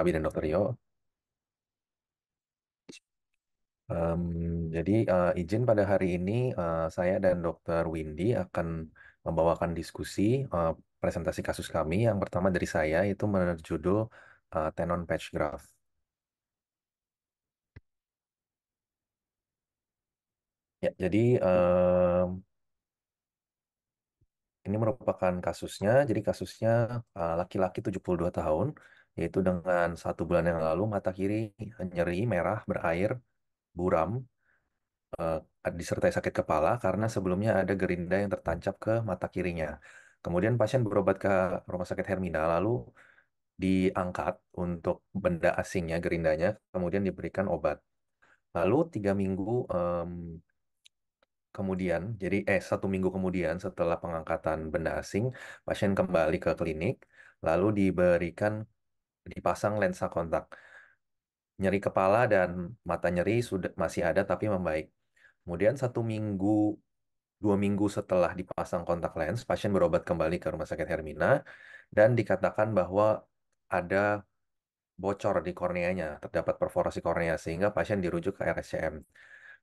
Abi dan Dokter Rio. Um, jadi uh, izin pada hari ini uh, saya dan Dokter Windy akan membawakan diskusi uh, presentasi kasus kami. Yang pertama dari saya itu berjudul uh, Tenon Patch Graph. Ya, jadi ini merupakan kasusnya. Jadi kasusnya laki laki-laki 72 tahun yaitu dengan satu bulan yang lalu mata kiri nyeri merah berair buram uh, disertai sakit kepala karena sebelumnya ada gerinda yang tertancap ke mata kirinya. Kemudian pasien berobat ke rumah sakit Hermina lalu diangkat untuk benda asingnya gerindanya kemudian diberikan obat. Lalu tiga minggu um, kemudian, jadi eh satu minggu kemudian setelah pengangkatan benda asing, pasien kembali ke klinik lalu diberikan dipasang lensa kontak. Nyeri kepala dan mata nyeri sudah masih ada tapi membaik. Kemudian satu minggu, dua minggu setelah dipasang kontak lens, pasien berobat kembali ke rumah sakit Hermina dan dikatakan bahwa ada bocor di korneanya, terdapat perforasi kornea sehingga pasien dirujuk ke RSCM.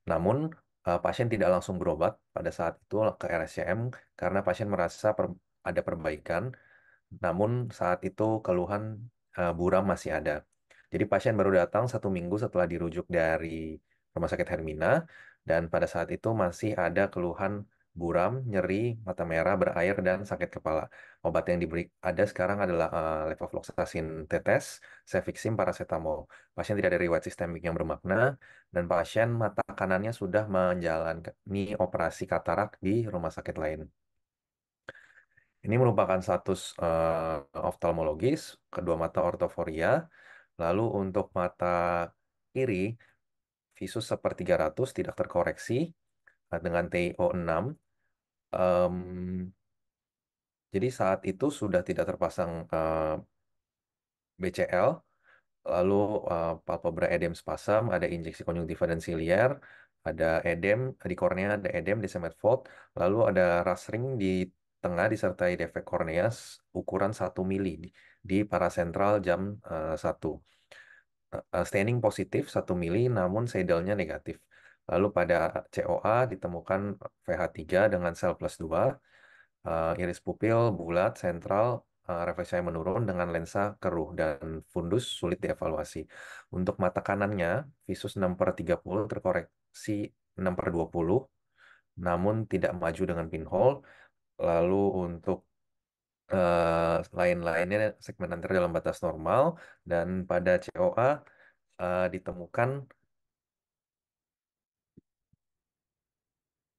Namun eh, pasien tidak langsung berobat pada saat itu ke RSCM karena pasien merasa ada perbaikan, namun saat itu keluhan uh, buram masih ada. Jadi pasien baru datang satu minggu setelah dirujuk dari rumah sakit Hermina, dan pada saat itu masih ada keluhan buram, nyeri, mata merah, berair, dan sakit kepala. Obat yang diberi ada sekarang adalah uh, levofloxacin tetes, cefixim, paracetamol. Pasien tidak ada riwayat sistemik yang bermakna, dan pasien mata kanannya sudah menjalani operasi katarak di rumah sakit lain. Ini merupakan status uh, oftalmologis, kedua mata ortoforia. Lalu untuk mata kiri, visus sepertiga ratus tidak terkoreksi eh, dengan TiO 6. Um, jadi saat itu sudah tidak terpasang uh, eh, BCL, lalu uh, palpebra edem spasam, ada injeksi konjungtiva dan ciliar, ada edem di kornea, ada edem di semet fold, lalu ada rust ring di tengah disertai defek korneas ukuran 1 mili di, parasentral jam uh, 1. Uh, staining positif 1 mili namun sedelnya negatif. Lalu pada COA ditemukan VH3 dengan sel plus 2, uh, eh, iris pupil bulat sentral uh, eh, refleksi menurun dengan lensa keruh dan fundus sulit dievaluasi. Untuk mata kanannya, visus 6 per 30 terkoreksi 6 per 20, namun tidak maju dengan pinhole lalu untuk uh, lain-lainnya segmen antara dalam batas normal dan pada COA uh, eh, ditemukan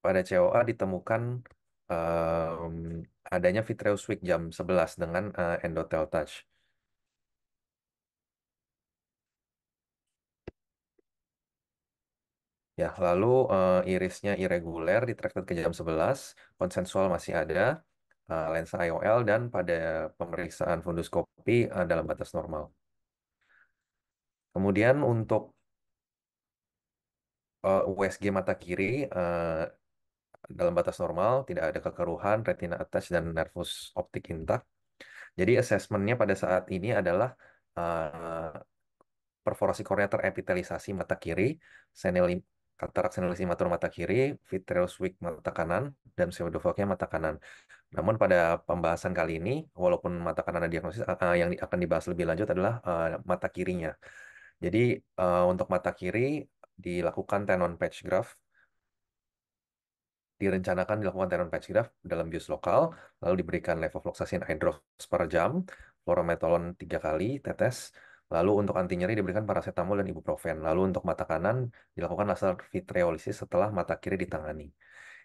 pada COA ditemukan um, adanya vitreous weak jam 11 dengan endotel touch. Ya, lalu uh, irisnya irregular, retracted ke jam 11, konsensual masih ada, uh, lensa IOL dan pada pemeriksaan funduskopi uh, dalam batas normal. Kemudian untuk USG mata kiri dalam batas normal, tidak ada kekeruhan, retina atas dan nervus optik intak. Jadi asesmennya pada saat ini adalah perforasi kornea epitelisasi mata kiri, katarak senosi matur mata kiri, vitreous weak mata kanan, dan pseudofognya mata kanan. Namun pada pembahasan kali ini, walaupun mata kanan ada diagnosis, uh, yang akan dibahas lebih lanjut adalah uh, mata kirinya. Jadi uh, untuk mata kiri dilakukan tenon patch graft, direncanakan dilakukan tenon patch graft dalam bius lokal, lalu diberikan levofloxacin hydrox per jam, fluorometolon tiga kali tetes, Lalu untuk anti nyeri diberikan paracetamol dan ibuprofen. Lalu untuk mata kanan dilakukan laser vitreolisis setelah mata kiri ditangani.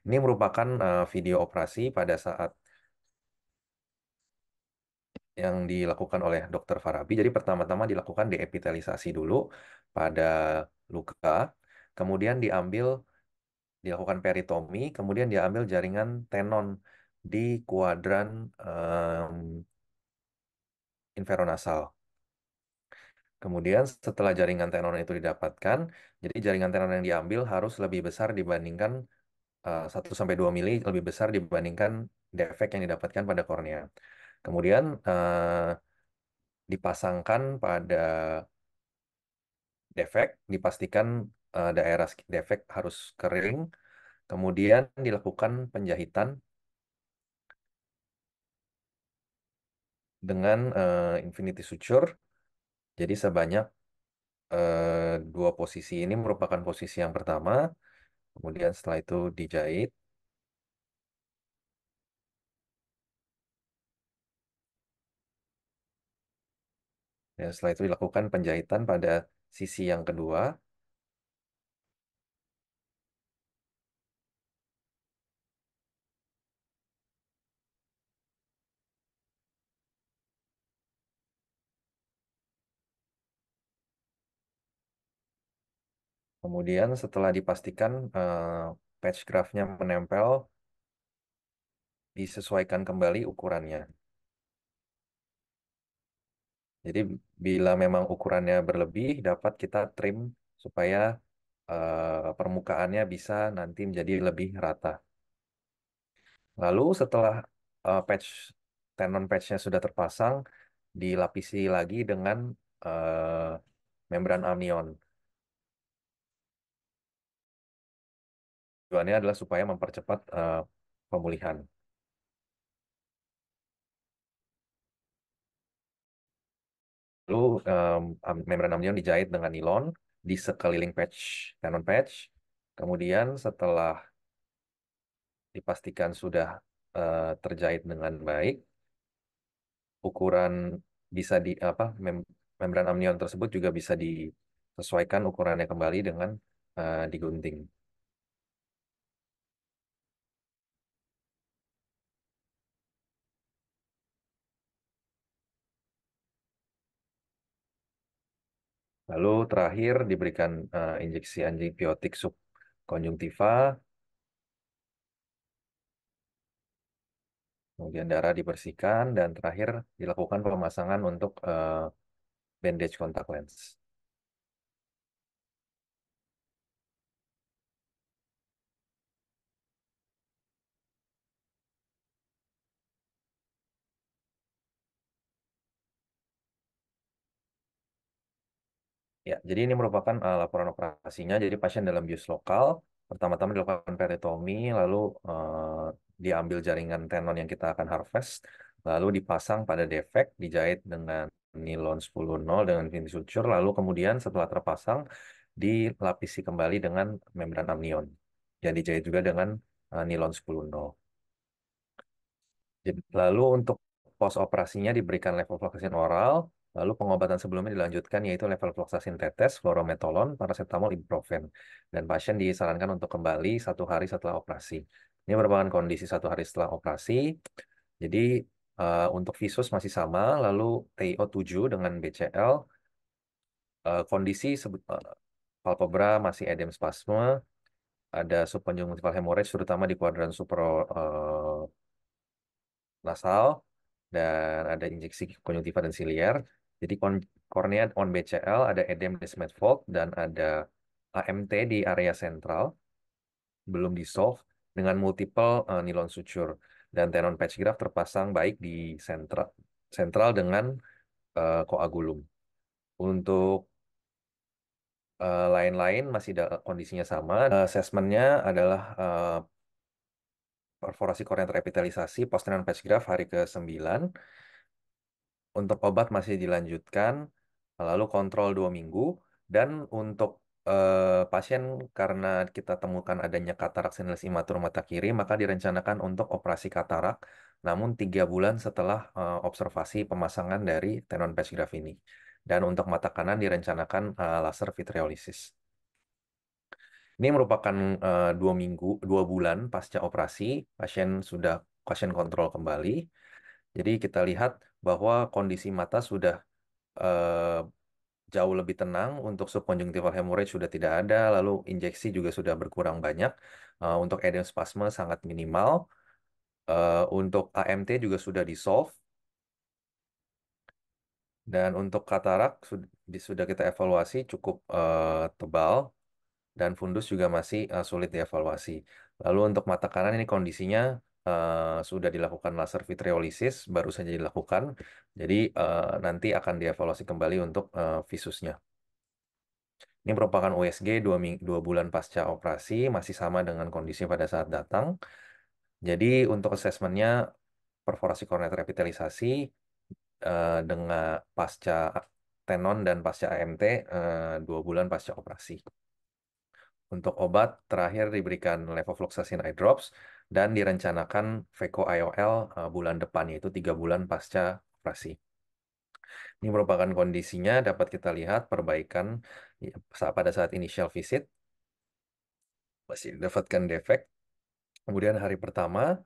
Ini merupakan eh, video operasi pada saat yang dilakukan oleh dokter Farabi. Jadi pertama-tama dilakukan deepitalisasi dulu pada luka, kemudian diambil dilakukan peritomi, kemudian diambil jaringan tenon di kuadran um, inferonasal. Kemudian setelah jaringan tenon itu didapatkan, jadi jaringan tenon yang diambil harus lebih besar dibandingkan uh, eh, 1-2 mili lebih besar dibandingkan defek yang didapatkan pada kornea. Kemudian uh, dipasangkan pada defek, dipastikan uh, daerah defek harus kering, kemudian dilakukan penjahitan dengan uh, infinity suture jadi sebanyak eh, dua posisi ini merupakan posisi yang pertama, kemudian setelah itu dijahit. Ya, setelah itu dilakukan penjahitan pada sisi yang kedua, Kemudian setelah dipastikan uh, patch grafnya menempel, disesuaikan kembali ukurannya. Jadi bila memang ukurannya berlebih, dapat kita trim supaya uh, permukaannya bisa nanti menjadi lebih rata. Lalu setelah uh, patch tenon patchnya sudah terpasang, dilapisi lagi dengan uh, membran amnion. tujuannya adalah supaya mempercepat uh, pemulihan. Lalu um, membran amnion dijahit dengan nilon di sekeliling patch, kanon patch. Kemudian setelah dipastikan sudah uh, terjahit dengan baik, ukuran bisa di apa mem membran amnion tersebut juga bisa disesuaikan ukurannya kembali dengan uh, digunting. Lalu terakhir diberikan uh, injeksi antibiotik subkonjungtiva. Kemudian darah dibersihkan dan terakhir dilakukan pemasangan untuk uh, bandage kontak lens. Ya, jadi ini merupakan uh, laporan operasinya. Jadi pasien dalam bius lokal, pertama-tama dilakukan peritomi, lalu uh, diambil jaringan tenon yang kita akan harvest, lalu dipasang pada defect dijahit dengan nilon nol dengan finishing suture, lalu kemudian setelah terpasang dilapisi kembali dengan membran amnion. Jadi dijahit juga dengan uh, nilon nol Lalu untuk post operasinya diberikan level vaksin oral, Lalu pengobatan sebelumnya dilanjutkan yaitu level levalfloxacin tetes, fluorometolon, paracetamol, ibuprofen. Dan pasien disarankan untuk kembali satu hari setelah operasi. Ini merupakan kondisi satu hari setelah operasi. Jadi uh, untuk visus masih sama, lalu TiO 7 dengan BCL. Uh, eh, kondisi uh, palpebra masih edem spasme, ada subconjunctival hemorrhage terutama di kuadran supra uh, nasal dan ada injeksi konjungtiva dan siliar. Jadi Kornea on BCL ada edem di fold dan ada AMT di area sentral belum di solve dengan multiple uh, eh, nilon suture dan tenon patch graft terpasang baik di sentral sentral dengan uh, koagulum. Untuk eh, lain-lain uh, masih kondisinya sama. Uh, assessmentnya adalah uh, perforasi terepitalisasi post tenon patch graft hari ke-9 untuk obat masih dilanjutkan, lalu kontrol dua minggu. Dan untuk uh, pasien karena kita temukan adanya katarak sinus imatur mata kiri, maka direncanakan untuk operasi katarak. Namun tiga bulan setelah uh, observasi pemasangan dari tenon patch ini. Dan untuk mata kanan direncanakan uh, laser vitreolisis Ini merupakan uh, dua minggu, dua bulan pasca operasi, pasien sudah pasien kontrol kembali. Jadi kita lihat bahwa kondisi mata sudah eh, jauh lebih tenang untuk subconjunctival hemorrhage sudah tidak ada lalu injeksi juga sudah berkurang banyak uh, untuk spasme sangat minimal uh, untuk AMT juga sudah di solve dan untuk katarak sudah kita evaluasi cukup uh, tebal dan fundus juga masih uh, sulit dievaluasi lalu untuk mata kanan ini kondisinya Eh, sudah dilakukan laser vitreolisis baru saja dilakukan. Jadi uh, nanti akan dievaluasi kembali untuk uh, visusnya. Ini merupakan USG dua, dua bulan pasca operasi, masih sama dengan kondisi pada saat datang. Jadi untuk asesmennya perforasi koronet revitalisasi uh, dengan pasca tenon dan pasca AMT uh, dua bulan pasca operasi. Untuk obat terakhir diberikan levofloxacin eye drops dan direncanakan Veko IOL eh, bulan depan yaitu tiga bulan pasca operasi. Ini merupakan kondisinya dapat kita lihat perbaikan pada saat initial visit masih dapatkan defect, Kemudian hari pertama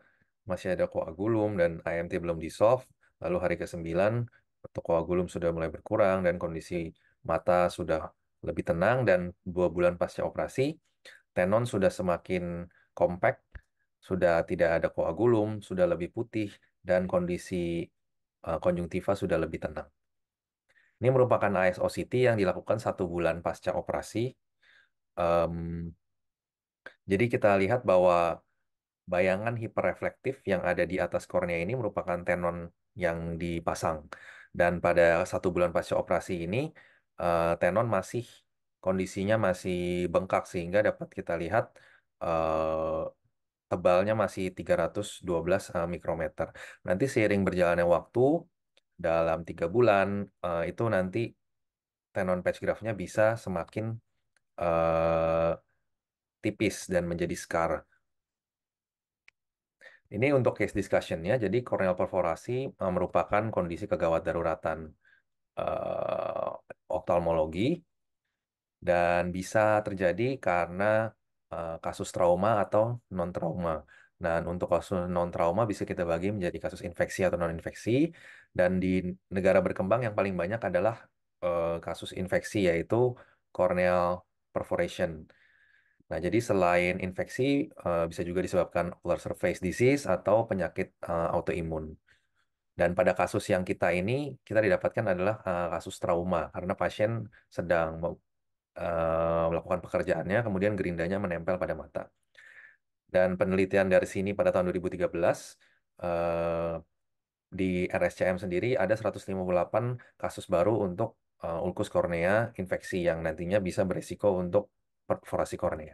masih ada koagulum dan IMT belum disolve, Lalu hari ke-9 koagulum sudah mulai berkurang dan kondisi mata sudah lebih tenang dan dua bulan pasca operasi tenon sudah semakin compact sudah tidak ada koagulum, sudah lebih putih, dan kondisi uh, konjungtiva sudah lebih tenang. Ini merupakan ASOCT yang dilakukan satu bulan pasca operasi. Um, jadi kita lihat bahwa bayangan hiperreflektif yang ada di atas kornea ini merupakan tenon yang dipasang. Dan pada satu bulan pasca operasi ini, uh, tenon masih kondisinya masih bengkak sehingga dapat kita lihat uh, tebalnya masih 312 uh, eh, mikrometer. Nanti seiring berjalannya waktu, dalam tiga bulan, uh, itu nanti tenon patch grafnya bisa semakin uh, tipis dan menjadi scar. Ini untuk case discussion-nya, jadi corneal perforasi uh, merupakan kondisi kegawat daruratan uh, oftalmologi dan bisa terjadi karena Eh, kasus trauma atau non-trauma. Dan untuk kasus non-trauma bisa kita bagi menjadi kasus infeksi atau non-infeksi. Dan di negara berkembang yang paling banyak adalah eh, kasus infeksi yaitu corneal perforation. Nah, jadi selain infeksi eh, bisa juga disebabkan ocular surface disease atau penyakit autoimun. Dan pada kasus yang kita ini, kita didapatkan adalah kasus trauma karena pasien sedang Eh, melakukan pekerjaannya, kemudian gerindanya menempel pada mata. Dan penelitian dari sini pada tahun 2013 eh, di RSCM sendiri ada 158 kasus baru untuk uh, ulkus kornea infeksi yang nantinya bisa berisiko untuk perforasi kornea.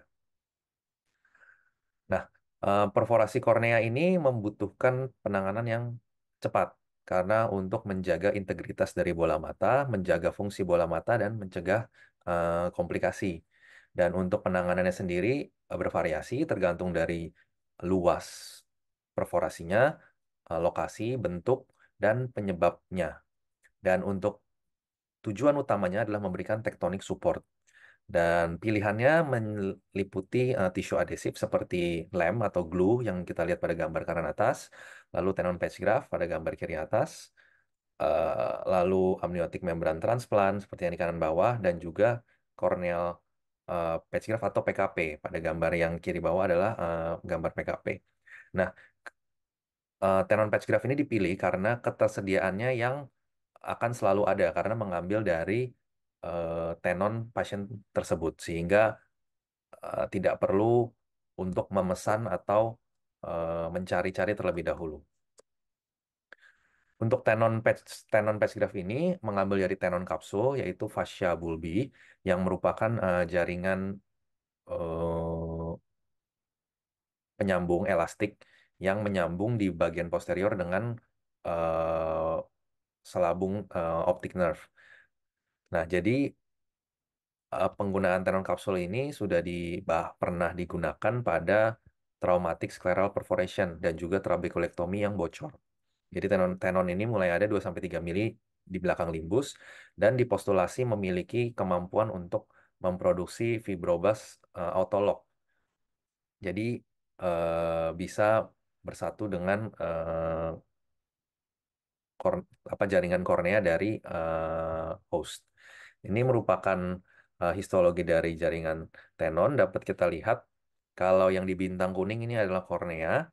Nah, perforasi kornea ini membutuhkan penanganan yang cepat karena untuk menjaga integritas dari bola mata, menjaga fungsi bola mata dan mencegah Eh, komplikasi. Dan untuk penanganannya sendiri eh, bervariasi tergantung dari luas perforasinya, eh, lokasi, bentuk, dan penyebabnya. Dan untuk tujuan utamanya adalah memberikan tektonik support. Dan pilihannya meliputi uh, tisu adhesif seperti lem atau glue yang kita lihat pada gambar kanan atas, lalu tenon patch graft pada gambar kiri atas, Eh, lalu amniotik membran transplant seperti yang di kanan bawah dan juga corneal patch eh, graft atau PKP. Pada gambar yang kiri bawah adalah eh, gambar PKP. Nah, tenon patch graft ini dipilih karena ketersediaannya yang akan selalu ada karena mengambil dari tenon pasien tersebut sehingga tidak perlu untuk memesan atau mencari-cari terlebih dahulu. Untuk tenon patch, tenon patch graph ini mengambil dari tenon kapsul, yaitu fascia bulbi, yang merupakan uh, jaringan uh, penyambung elastik yang menyambung di bagian posterior dengan uh, selabung uh, optic nerve. Nah, jadi uh, penggunaan tenon kapsul ini sudah di, bah, pernah digunakan pada traumatic scleral perforation dan juga trabeculectomy yang bocor. Jadi tenon tenon ini mulai ada 2 sampai 3 mili di belakang limbus dan dipostulasi memiliki kemampuan untuk memproduksi fibroblas uh, eh, autolog. Jadi uh, bisa bersatu dengan uh, eh, kor apa jaringan kornea dari uh, host. Ini merupakan uh, histologi dari jaringan tenon dapat kita lihat kalau yang di bintang kuning ini adalah kornea,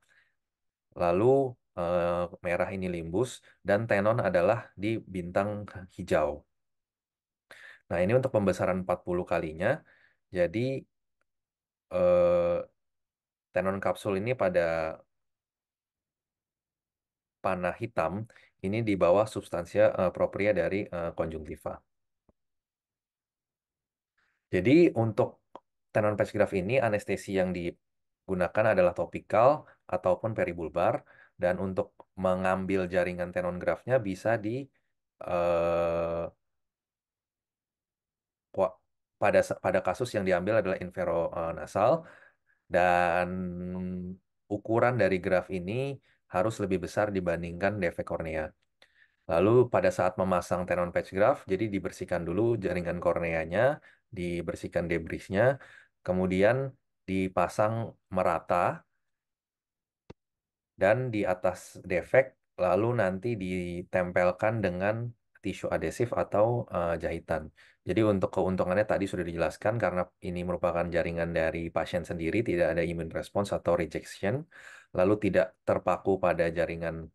lalu uh, merah ini limbus dan tenon adalah di bintang hijau. Nah, ini untuk pembesaran 40 kalinya. Jadi uh, tenon kapsul ini pada panah hitam ini di bawah substansia uh, eh, propria dari uh, konjungtiva. Jadi untuk tenon patch graph ini anestesi yang digunakan adalah topikal ataupun peribulbar dan untuk mengambil jaringan tenon grafnya bisa di uh, pada pada kasus yang diambil adalah eh, nasal dan ukuran dari graf ini harus lebih besar dibandingkan defek kornea. Lalu pada saat memasang tenon patch graft, jadi dibersihkan dulu jaringan korneanya, dibersihkan debrisnya, kemudian dipasang merata dan di atas defek lalu nanti ditempelkan dengan tisu adhesif atau uh, jahitan. Jadi untuk keuntungannya tadi sudah dijelaskan karena ini merupakan jaringan dari pasien sendiri, tidak ada immune response atau rejection, lalu tidak terpaku pada jaringan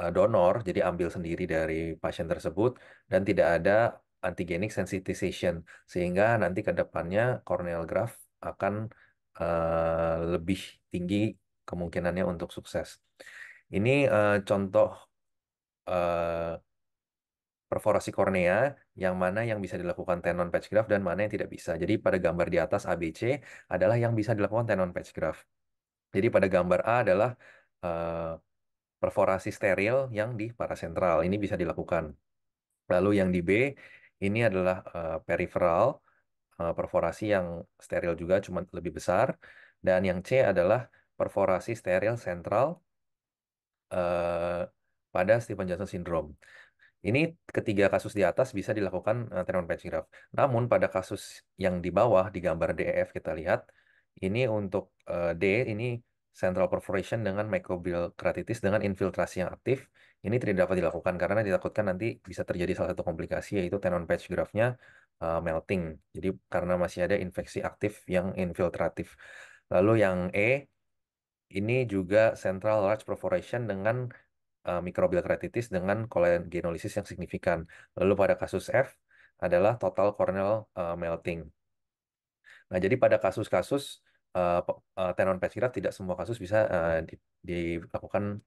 uh, donor, jadi ambil sendiri dari pasien tersebut dan tidak ada antigenic sensitization sehingga nanti ke depannya corneal graft akan uh, lebih tinggi kemungkinannya untuk sukses. Ini uh, contoh uh, perforasi kornea yang mana yang bisa dilakukan tenon patch graft dan mana yang tidak bisa. Jadi pada gambar di atas ABC adalah yang bisa dilakukan tenon patch graft. Jadi pada gambar A adalah uh, perforasi steril yang di parasentral. Ini bisa dilakukan. Lalu yang di B ini adalah uh, peripheral uh, perforasi yang steril juga cuma lebih besar dan yang C adalah perforasi steril sentral uh, pada Stephen Johnson syndrome. Ini ketiga kasus di atas bisa dilakukan uh, treatment patching graft. Namun pada kasus yang di bawah di gambar DEF kita lihat ini untuk uh, D ini central perforation dengan microbial keratitis dengan infiltrasi yang aktif. Ini tidak dapat dilakukan karena ditakutkan nanti bisa terjadi salah satu komplikasi yaitu tenon patch graphnya uh, melting. Jadi karena masih ada infeksi aktif yang infiltratif. Lalu yang E ini juga Central Large Perforation dengan uh, microbial keratitis dengan kolagenolisis yang signifikan. Lalu pada kasus F adalah total corneal uh, melting. Nah, jadi pada kasus-kasus uh, tenon pesirat tidak semua kasus bisa uh, dilakukan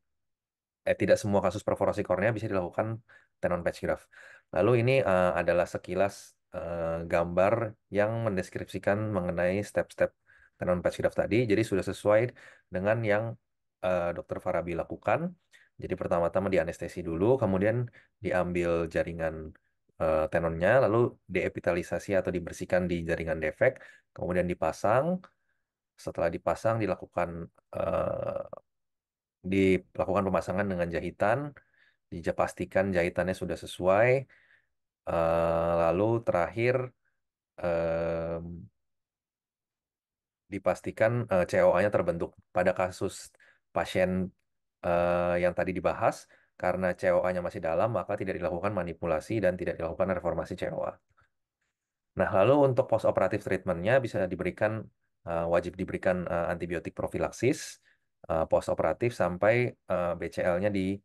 eh, tidak semua kasus perforasi kornea bisa dilakukan tenon patch graft. Lalu ini uh, adalah sekilas uh, gambar yang mendeskripsikan mengenai step-step tenon patch graft tadi, jadi sudah sesuai dengan yang uh, dokter Farabi lakukan. Jadi pertama-tama dianestesi dulu, kemudian diambil jaringan uh, tenonnya, lalu diepitalisasi atau dibersihkan di jaringan defek, kemudian dipasang. Setelah dipasang dilakukan uh, dilakukan pemasangan dengan jahitan, dipastikan jahitannya sudah sesuai. Uh, lalu terakhir uh, dipastikan uh, eh, COA-nya terbentuk. Pada kasus pasien uh, yang tadi dibahas, karena COA-nya masih dalam, maka tidak dilakukan manipulasi dan tidak dilakukan reformasi COA. Nah, lalu untuk post treatment-nya bisa diberikan uh, wajib diberikan uh, antibiotik profilaksis uh, post-operative sampai uh, BCL-nya di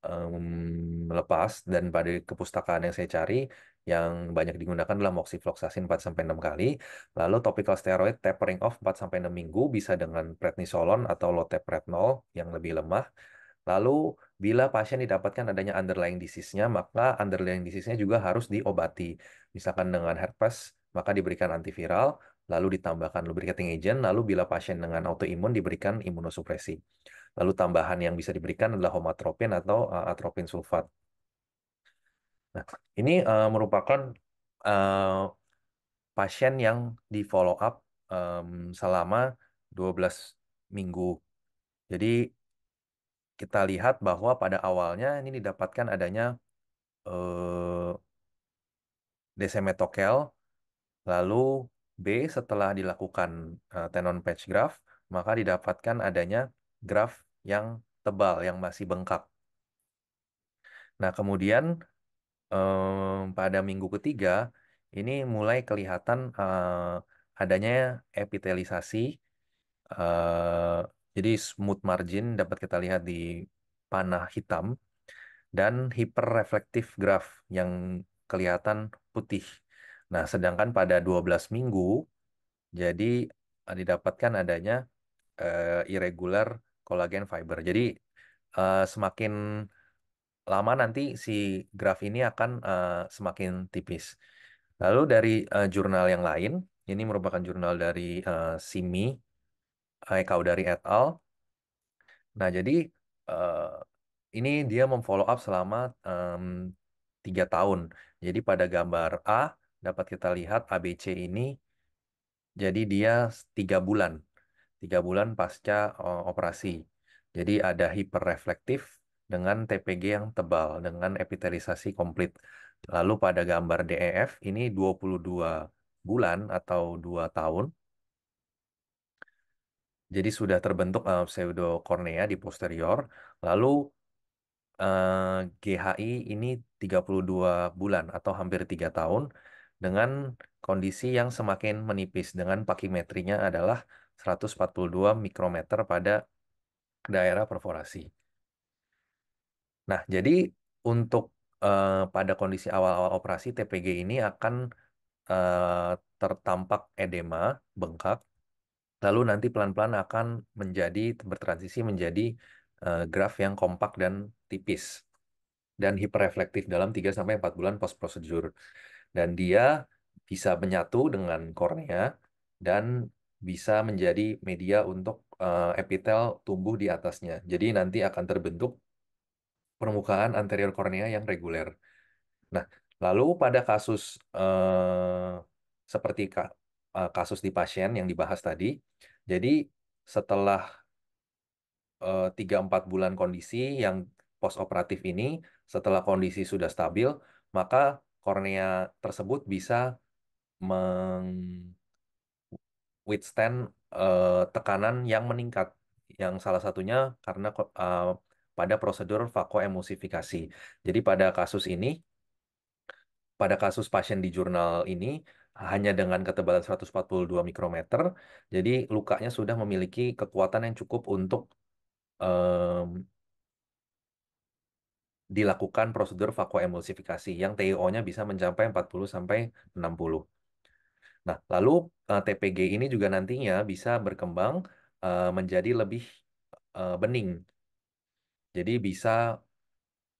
melepas lepas dan pada kepustakaan yang saya cari yang banyak digunakan adalah moxifloxacin 4 sampai 6 kali, lalu topical steroid tapering off 4 sampai 6 minggu bisa dengan prednisolon atau loteprednol yang lebih lemah. Lalu bila pasien didapatkan adanya underlying disease-nya, maka underlying disease-nya juga harus diobati. Misalkan dengan herpes, maka diberikan antiviral, lalu ditambahkan lubricating agent, lalu bila pasien dengan autoimun diberikan imunosupresi. Lalu tambahan yang bisa diberikan adalah homatropin atau eh, atropin sulfat. Nah, ini uh, merupakan uh, pasien yang di follow up um, selama 12 minggu. Jadi kita lihat bahwa pada awalnya ini didapatkan adanya uh, desemetokel, lalu B setelah dilakukan uh, tenon patch graft, maka didapatkan adanya graf yang tebal, yang masih bengkak. Nah, kemudian um, pada minggu ketiga, ini mulai kelihatan uh, adanya epitelisasi. Uh, eh, jadi smooth margin dapat kita lihat di panah hitam dan hiperreflektif graf yang kelihatan putih. Nah, sedangkan pada 12 minggu, jadi eh, didapatkan adanya uh, irregular kolagen fiber. Jadi uh, semakin lama nanti si graf ini akan uh, semakin tipis. Lalu dari uh, jurnal yang lain, ini merupakan jurnal dari uh, Simi, Ekau dari et al. Nah, jadi uh, ini dia memfollow up selama tiga 3 tahun. Jadi pada gambar A dapat kita lihat ABC ini jadi dia tiga bulan tiga bulan pasca eh, operasi. Jadi ada hiperreflektif dengan TPG yang tebal dengan epitelisasi komplit. Lalu pada gambar DEF ini 22 bulan atau 2 tahun. Jadi sudah terbentuk uh, eh, pseudokornea di posterior. Lalu uh, eh, GHI ini 32 bulan atau hampir 3 tahun dengan kondisi yang semakin menipis dengan pakimetrinya adalah 142 mikrometer pada daerah perforasi. Nah, jadi untuk eh, pada kondisi awal-awal operasi TPG ini akan eh, tertampak edema, bengkak, lalu nanti pelan-pelan akan menjadi bertransisi menjadi eh, graf yang kompak dan tipis dan hiperreflektif dalam 3 sampai 4 bulan post prosedur. Dan dia bisa menyatu dengan kornea dan bisa menjadi media untuk uh, epitel tumbuh di atasnya. Jadi nanti akan terbentuk permukaan anterior kornea yang reguler. Nah, lalu pada kasus uh, seperti ka, uh, kasus di pasien yang dibahas tadi, jadi setelah uh, 3-4 bulan kondisi yang postoperatif ini, setelah kondisi sudah stabil, maka kornea tersebut bisa meng withstand uh, tekanan yang meningkat. Yang salah satunya karena uh, pada prosedur emulsifikasi. Jadi pada kasus ini, pada kasus pasien di jurnal ini, hanya dengan ketebalan 142 mikrometer, jadi lukanya sudah memiliki kekuatan yang cukup untuk um, dilakukan prosedur vakoemulsifikasi yang TIO-nya bisa mencapai 40 sampai 60. Nah, lalu uh, eh, TPG ini juga nantinya bisa berkembang uh, menjadi lebih uh, bening. Jadi bisa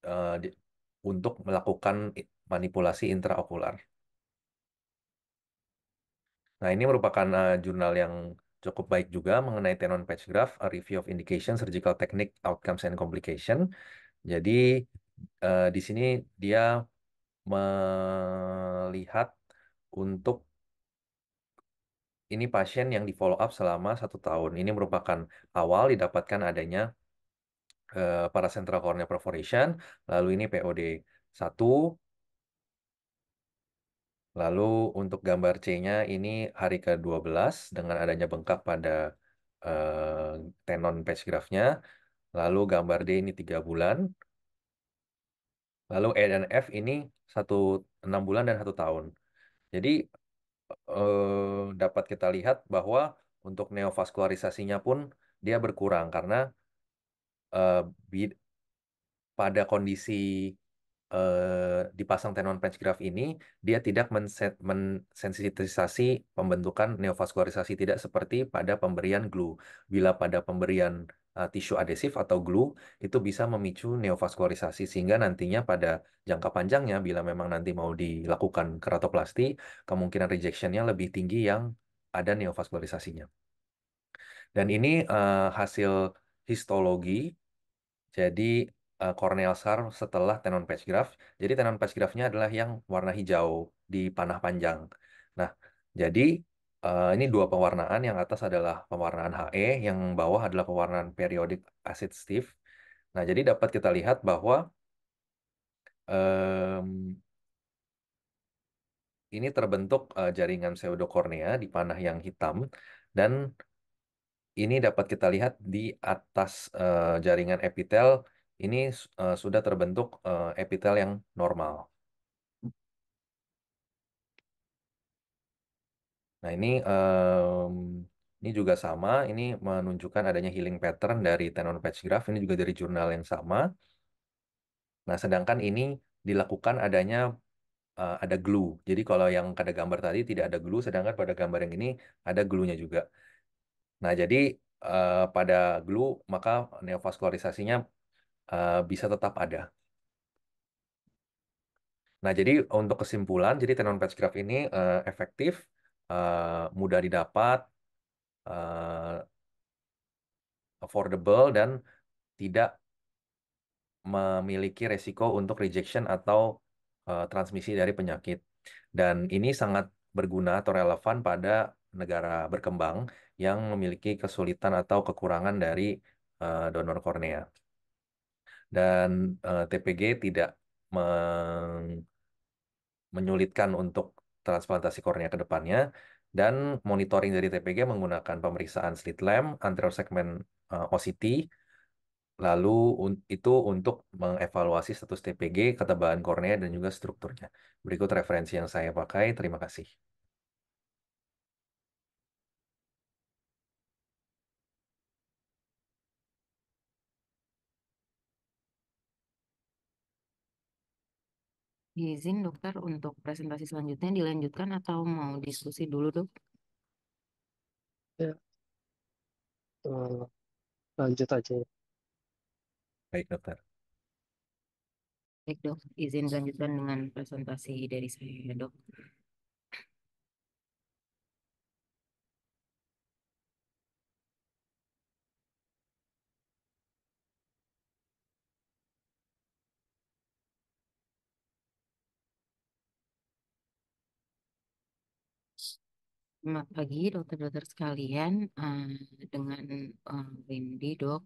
uh, di- untuk melakukan manipulasi intraokular. Nah, ini merupakan uh, jurnal yang cukup baik juga mengenai Tenon Patch Graph, A Review of Indication, Surgical Technique, Outcomes and Complication. Jadi uh, di sini dia melihat untuk ini pasien yang di follow up selama satu tahun. Ini merupakan awal didapatkan adanya para eh, paracentral corneal perforation, lalu ini POD 1, lalu untuk gambar C-nya ini hari ke-12 dengan adanya bengkak pada uh, tenon patch graph-nya, lalu gambar D ini tiga bulan, lalu E dan F ini satu enam bulan dan satu tahun. Jadi eh, dapat kita lihat bahwa untuk neovaskularisasinya pun dia berkurang karena eh, pada kondisi eh, dipasang tenon patch graft ini dia tidak mensensitisasi pembentukan neovaskularisasi tidak seperti pada pemberian glue. Bila pada pemberian Eh, tisu adhesif atau glue itu bisa memicu neovaskularisasi sehingga nantinya pada jangka panjangnya bila memang nanti mau dilakukan keratoplasti kemungkinan rejectionnya lebih tinggi yang ada neovaskularisasinya. Dan ini uh, hasil histologi. Jadi uh, corneal scar setelah tenon patch graft. Jadi tenon patch graftnya adalah yang warna hijau di panah panjang. Nah, jadi uh, ini dua pewarnaan, yang atas adalah pewarnaan HE, yang bawah adalah pewarnaan periodik acid stiff. Nah, jadi dapat kita lihat bahwa um, ini terbentuk uh, jaringan pseudokornea di panah yang hitam dan ini dapat kita lihat di atas uh, jaringan epitel ini uh, sudah terbentuk uh, epitel yang normal. Nah, ini um, ini juga sama, ini menunjukkan adanya healing pattern dari tenon patch graph, ini juga dari jurnal yang sama. Nah, sedangkan ini dilakukan adanya uh, ada glue. Jadi kalau yang pada gambar tadi tidak ada glue, sedangkan pada gambar yang ini ada glue-nya juga. Nah, jadi uh, pada glue maka neovaskularisasinya uh, bisa tetap ada. Nah, jadi untuk kesimpulan, jadi tenon patch graph ini uh, efektif Eh, mudah didapat, uh, affordable dan tidak memiliki resiko untuk rejection atau uh, transmisi dari penyakit. Dan ini sangat berguna atau relevan pada negara berkembang yang memiliki kesulitan atau kekurangan dari uh, donor kornea. Dan uh, TPG tidak menyulitkan untuk transplantasi kornea ke depannya, dan monitoring dari TPG menggunakan pemeriksaan slit lamp, anterior segment uh, eh, OCT, lalu un itu untuk mengevaluasi status TPG, ketebalan kornea, dan juga strukturnya. Berikut referensi yang saya pakai. Terima kasih. Izin dokter untuk presentasi selanjutnya dilanjutkan atau mau diskusi dulu dok? Ya, eh, lanjut aja ya. Baik dokter. Baik dok, izin lanjutkan dengan presentasi dari saya dok. Selamat pagi dokter-dokter sekalian, eh, dengan uh, Windy dok.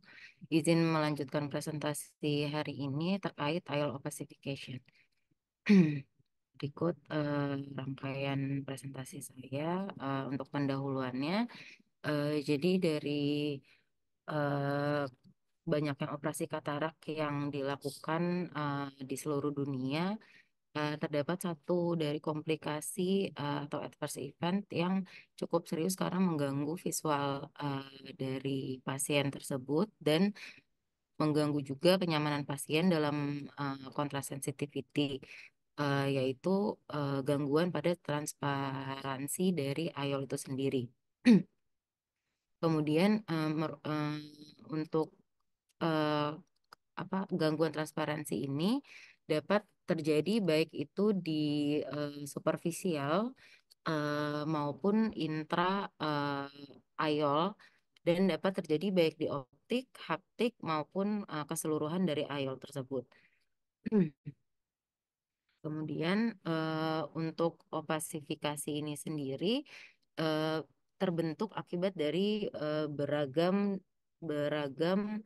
Izin melanjutkan presentasi hari ini terkait aisle opacification. Berikut eh, rangkaian presentasi saya untuk pendahuluannya. jadi dari banyaknya operasi katarak yang dilakukan di seluruh dunia, uh, terdapat satu dari komplikasi uh, atau adverse event yang cukup serius karena mengganggu visual uh, dari pasien tersebut dan mengganggu juga kenyamanan pasien dalam uh, sensitivity uh, yaitu uh, gangguan pada transparansi dari IOL itu sendiri. Kemudian um, um, untuk uh, apa gangguan transparansi ini dapat terjadi baik itu di uh, superficial uh, maupun intra uh, dan dapat terjadi baik di optik, haptik maupun uh, keseluruhan dari iol tersebut. Kemudian uh, untuk opasifikasi ini sendiri uh, terbentuk akibat dari uh, beragam beragam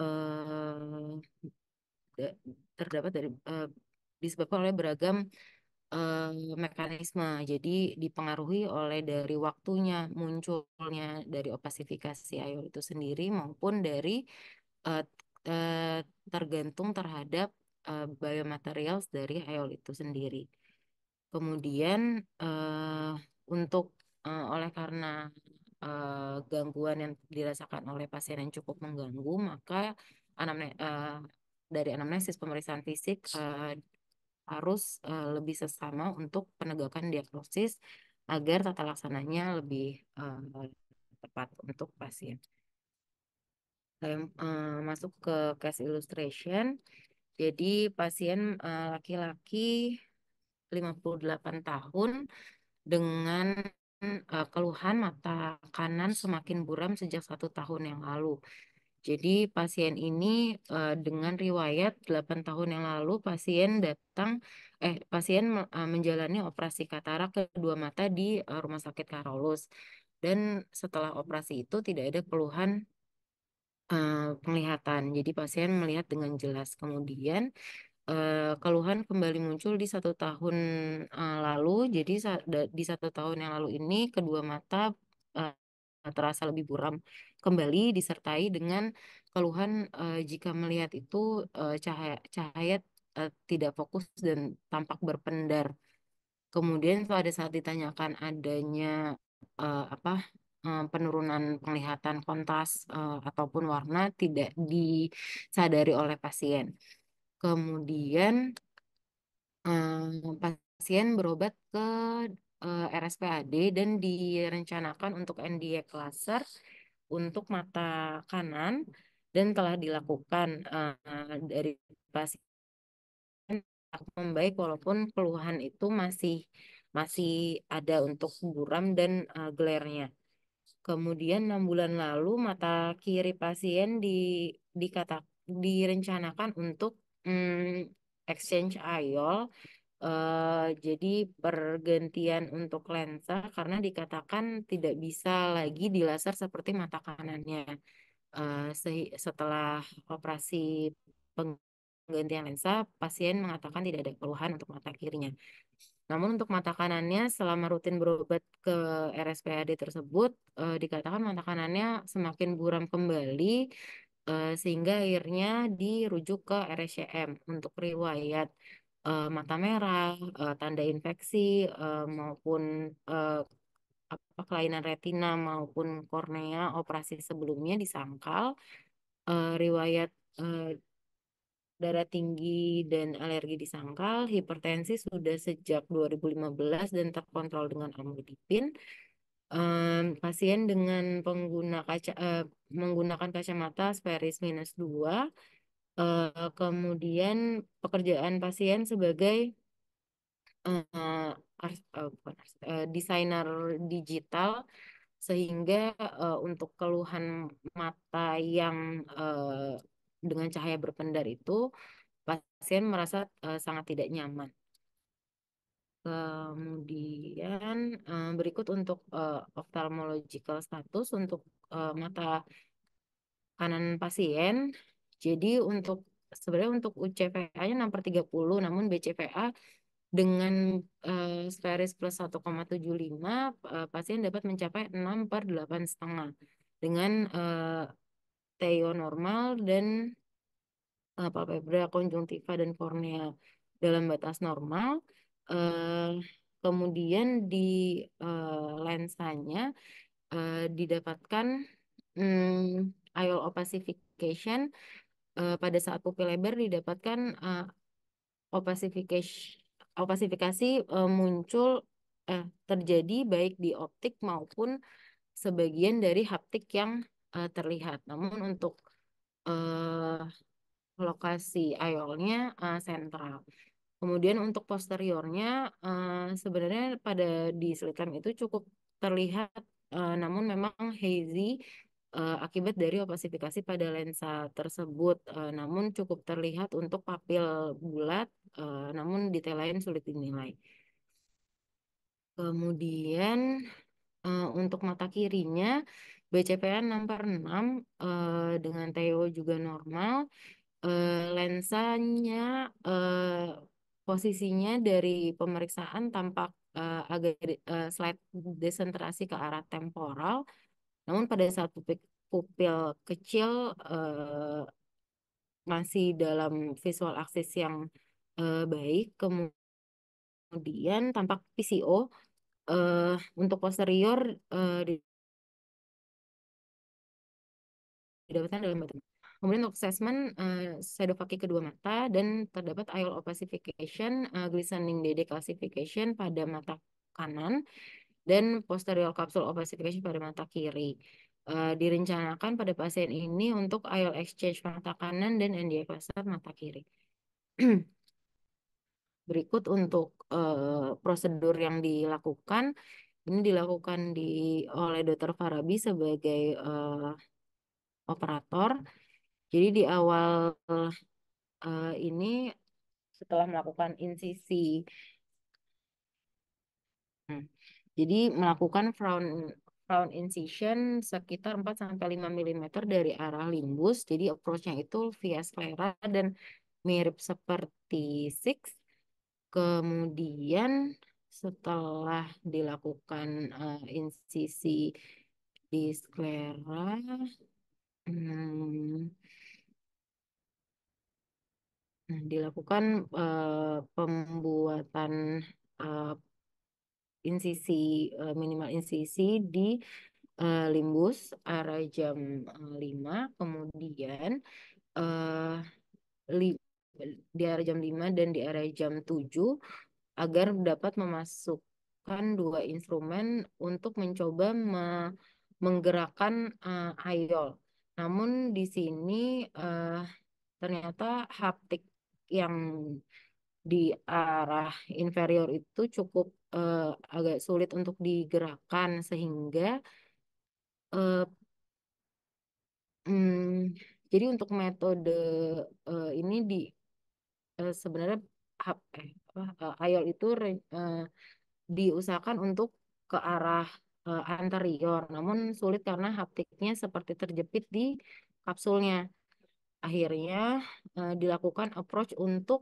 uh, terdapat dari uh, disebabkan oleh beragam uh, mekanisme. Jadi dipengaruhi oleh dari waktunya munculnya dari opasifikasi air itu sendiri maupun dari uh, uh, tergantung terhadap uh, biomaterials dari air itu sendiri. Kemudian uh, untuk uh, oleh karena uh, gangguan yang dirasakan oleh pasien yang cukup mengganggu, maka anamne, uh, dari anamnesis pemeriksaan fisik uh, harus uh, lebih sesama untuk penegakan diagnosis agar tata laksananya lebih uh, tepat untuk pasien. Saya uh, masuk ke case illustration. Jadi pasien laki-laki uh, 58 tahun dengan uh, keluhan mata kanan semakin buram sejak satu tahun yang lalu. Jadi pasien ini uh, dengan riwayat 8 tahun yang lalu pasien datang eh pasien uh, menjalani operasi katarak kedua mata di uh, Rumah Sakit Karolus. Dan setelah operasi itu tidak ada keluhan uh, penglihatan. Jadi pasien melihat dengan jelas. Kemudian Uh, keluhan kembali muncul di satu tahun uh, lalu. Jadi di satu tahun yang lalu ini kedua mata uh, terasa lebih buram kembali disertai dengan keluhan uh, jika melihat itu uh, cahaya cahaya uh, tidak fokus dan tampak berpendar. Kemudian pada saat ditanyakan adanya uh, apa uh, penurunan penglihatan kontras uh, ataupun warna tidak disadari oleh pasien. Kemudian uh, pasien berobat ke uh, eh, RSPAD dan direncanakan untuk NDA cluster untuk mata kanan dan telah dilakukan uh, dari pasien membaik walaupun keluhan itu masih masih ada untuk buram dan uh, eh, glare-nya. Kemudian enam bulan lalu mata kiri pasien di dikata direncanakan untuk mm, exchange IOL Uh, jadi pergantian untuk lensa karena dikatakan tidak bisa lagi dilaser seperti mata kanannya. Uh, setelah operasi penggantian lensa, pasien mengatakan tidak ada keluhan untuk mata kirinya. Namun untuk mata kanannya selama rutin berobat ke RSPAD tersebut uh, dikatakan mata kanannya semakin buram kembali sehingga akhirnya dirujuk ke RSCM untuk riwayat uh, mata merah, uh, tanda infeksi uh, maupun uh, apa kelainan retina maupun kornea operasi sebelumnya disangkal uh, riwayat uh, darah tinggi dan alergi disangkal, hipertensi sudah sejak 2015 dan terkontrol dengan amlodipin. Um, pasien dengan pengguna kaca, uh, menggunakan kacamata Speris minus 2 Uh, kemudian pekerjaan pasien sebagai uh, ars, uh, uh, desainer digital sehingga uh, untuk keluhan mata yang uh, dengan cahaya berpendar itu pasien merasa uh, sangat tidak nyaman. Kemudian uh, berikut untuk uh, ophthalmological status untuk uh, mata kanan pasien jadi untuk sebenarnya untuk UCVA nya 6 per 30, namun BCVA dengan uh, satu plus 1,75 uh, pasien dapat mencapai 6 per 8,5 dengan uh, eh, teo normal dan uh, palpebra konjungtiva dan kornea dalam batas normal. Uh, kemudian di uh, lensanya uh, didapatkan um, IOL opacification uh, pada saat pupil lebar didapatkan uh, eh, opacification opasifikasi uh, muncul uh, terjadi baik di optik maupun sebagian dari haptik yang uh, terlihat. Namun untuk uh, lokasi ayolnya uh, sentral. Kemudian untuk posteriornya uh, sebenarnya pada di itu cukup terlihat uh, namun memang hazy uh, akibat dari opasifikasi pada lensa tersebut. Uh, namun cukup terlihat untuk papil bulat, uh, namun detail lain sulit dinilai. Kemudian uh, untuk mata kirinya BCPN 6 per 6 uh, dengan TEO juga normal. Uh, lensanya uh, posisinya dari pemeriksaan tampak uh, agak uh, slide desentrasi ke arah temporal. Uh, namun pada saat pupil, pupil kecil uh, masih dalam visual akses yang uh, baik, kemudian tampak PCO uh, eh, untuk posterior didapatkan dalam batang. Kemudian untuk assessment uh, sedofaki kedua mata dan terdapat IOL opacification, uh, glistening DD classification pada mata kanan dan posterior capsule opacification pada mata kiri. Uh, direncanakan pada pasien ini untuk IOL exchange mata kanan dan NDI pasar mata kiri. Berikut untuk uh, prosedur yang dilakukan. Ini dilakukan di oleh Dr. Farabi sebagai uh, operator. Jadi di awal uh, ini setelah melakukan insisi hmm jadi melakukan frown round incision sekitar 4 sampai 5 mm dari arah limbus. Jadi approach-nya itu via sclera dan mirip seperti six. Kemudian setelah dilakukan uh, eh, insisi di sclera hmm, dilakukan uh, pembuatan uh, insisi uh, minimal insisi di uh, limbus arah jam uh, eh, 5 kemudian uh, li di arah jam 5 dan di arah jam 7 agar dapat memasukkan dua instrumen untuk mencoba me menggerakkan uh, IOL. Namun di sini uh, ternyata haptik yang di arah inferior itu cukup uh, agak sulit untuk digerakkan sehingga uh, hmm, jadi untuk metode uh, ini di uh, sebenarnya eh, ayol itu re- diusahakan untuk ke arah uh, anterior, namun sulit karena haptiknya seperti terjepit di kapsulnya. Akhirnya uh, dilakukan approach untuk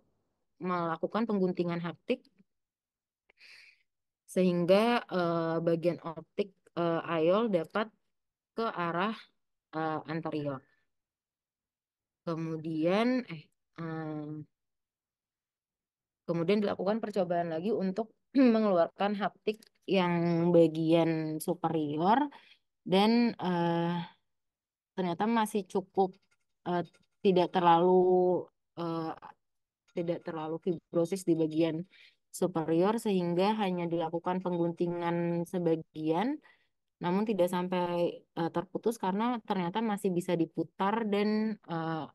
melakukan pengguntingan haptik sehingga uh, bagian optik uh, eh, aiol dapat ke arah uh, anterior. Kemudian eh um, kemudian dilakukan percobaan lagi untuk mengeluarkan haptik yang bagian superior dan uh, ternyata masih cukup uh, tidak terlalu uh, tidak terlalu fibrosis di bagian superior sehingga hanya dilakukan pengguntingan sebagian namun tidak sampai uh, terputus karena ternyata masih bisa diputar dan uh,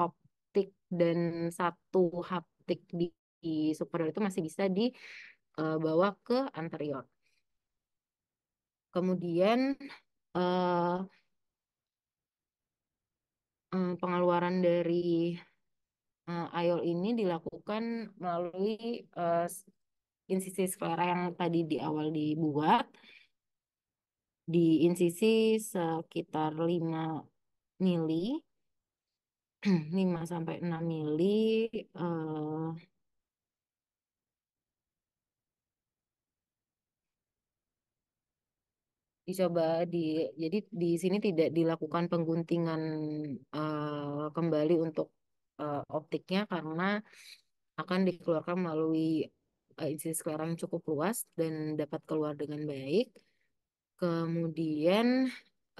optik dan satu haptik di, di superior itu masih bisa dibawa eh, ke anterior. Kemudian uh, pengeluaran dari uh, ini dilakukan melalui uh, insisi sklera yang tadi di awal dibuat di insisi sekitar 5 mili 5 sampai 6 mili uh, dicoba di jadi di sini tidak dilakukan pengguntingan uh, kembali untuk uh, optiknya karena akan dikeluarkan melalui uh, sekarang sklera yang cukup luas dan dapat keluar dengan baik. Kemudian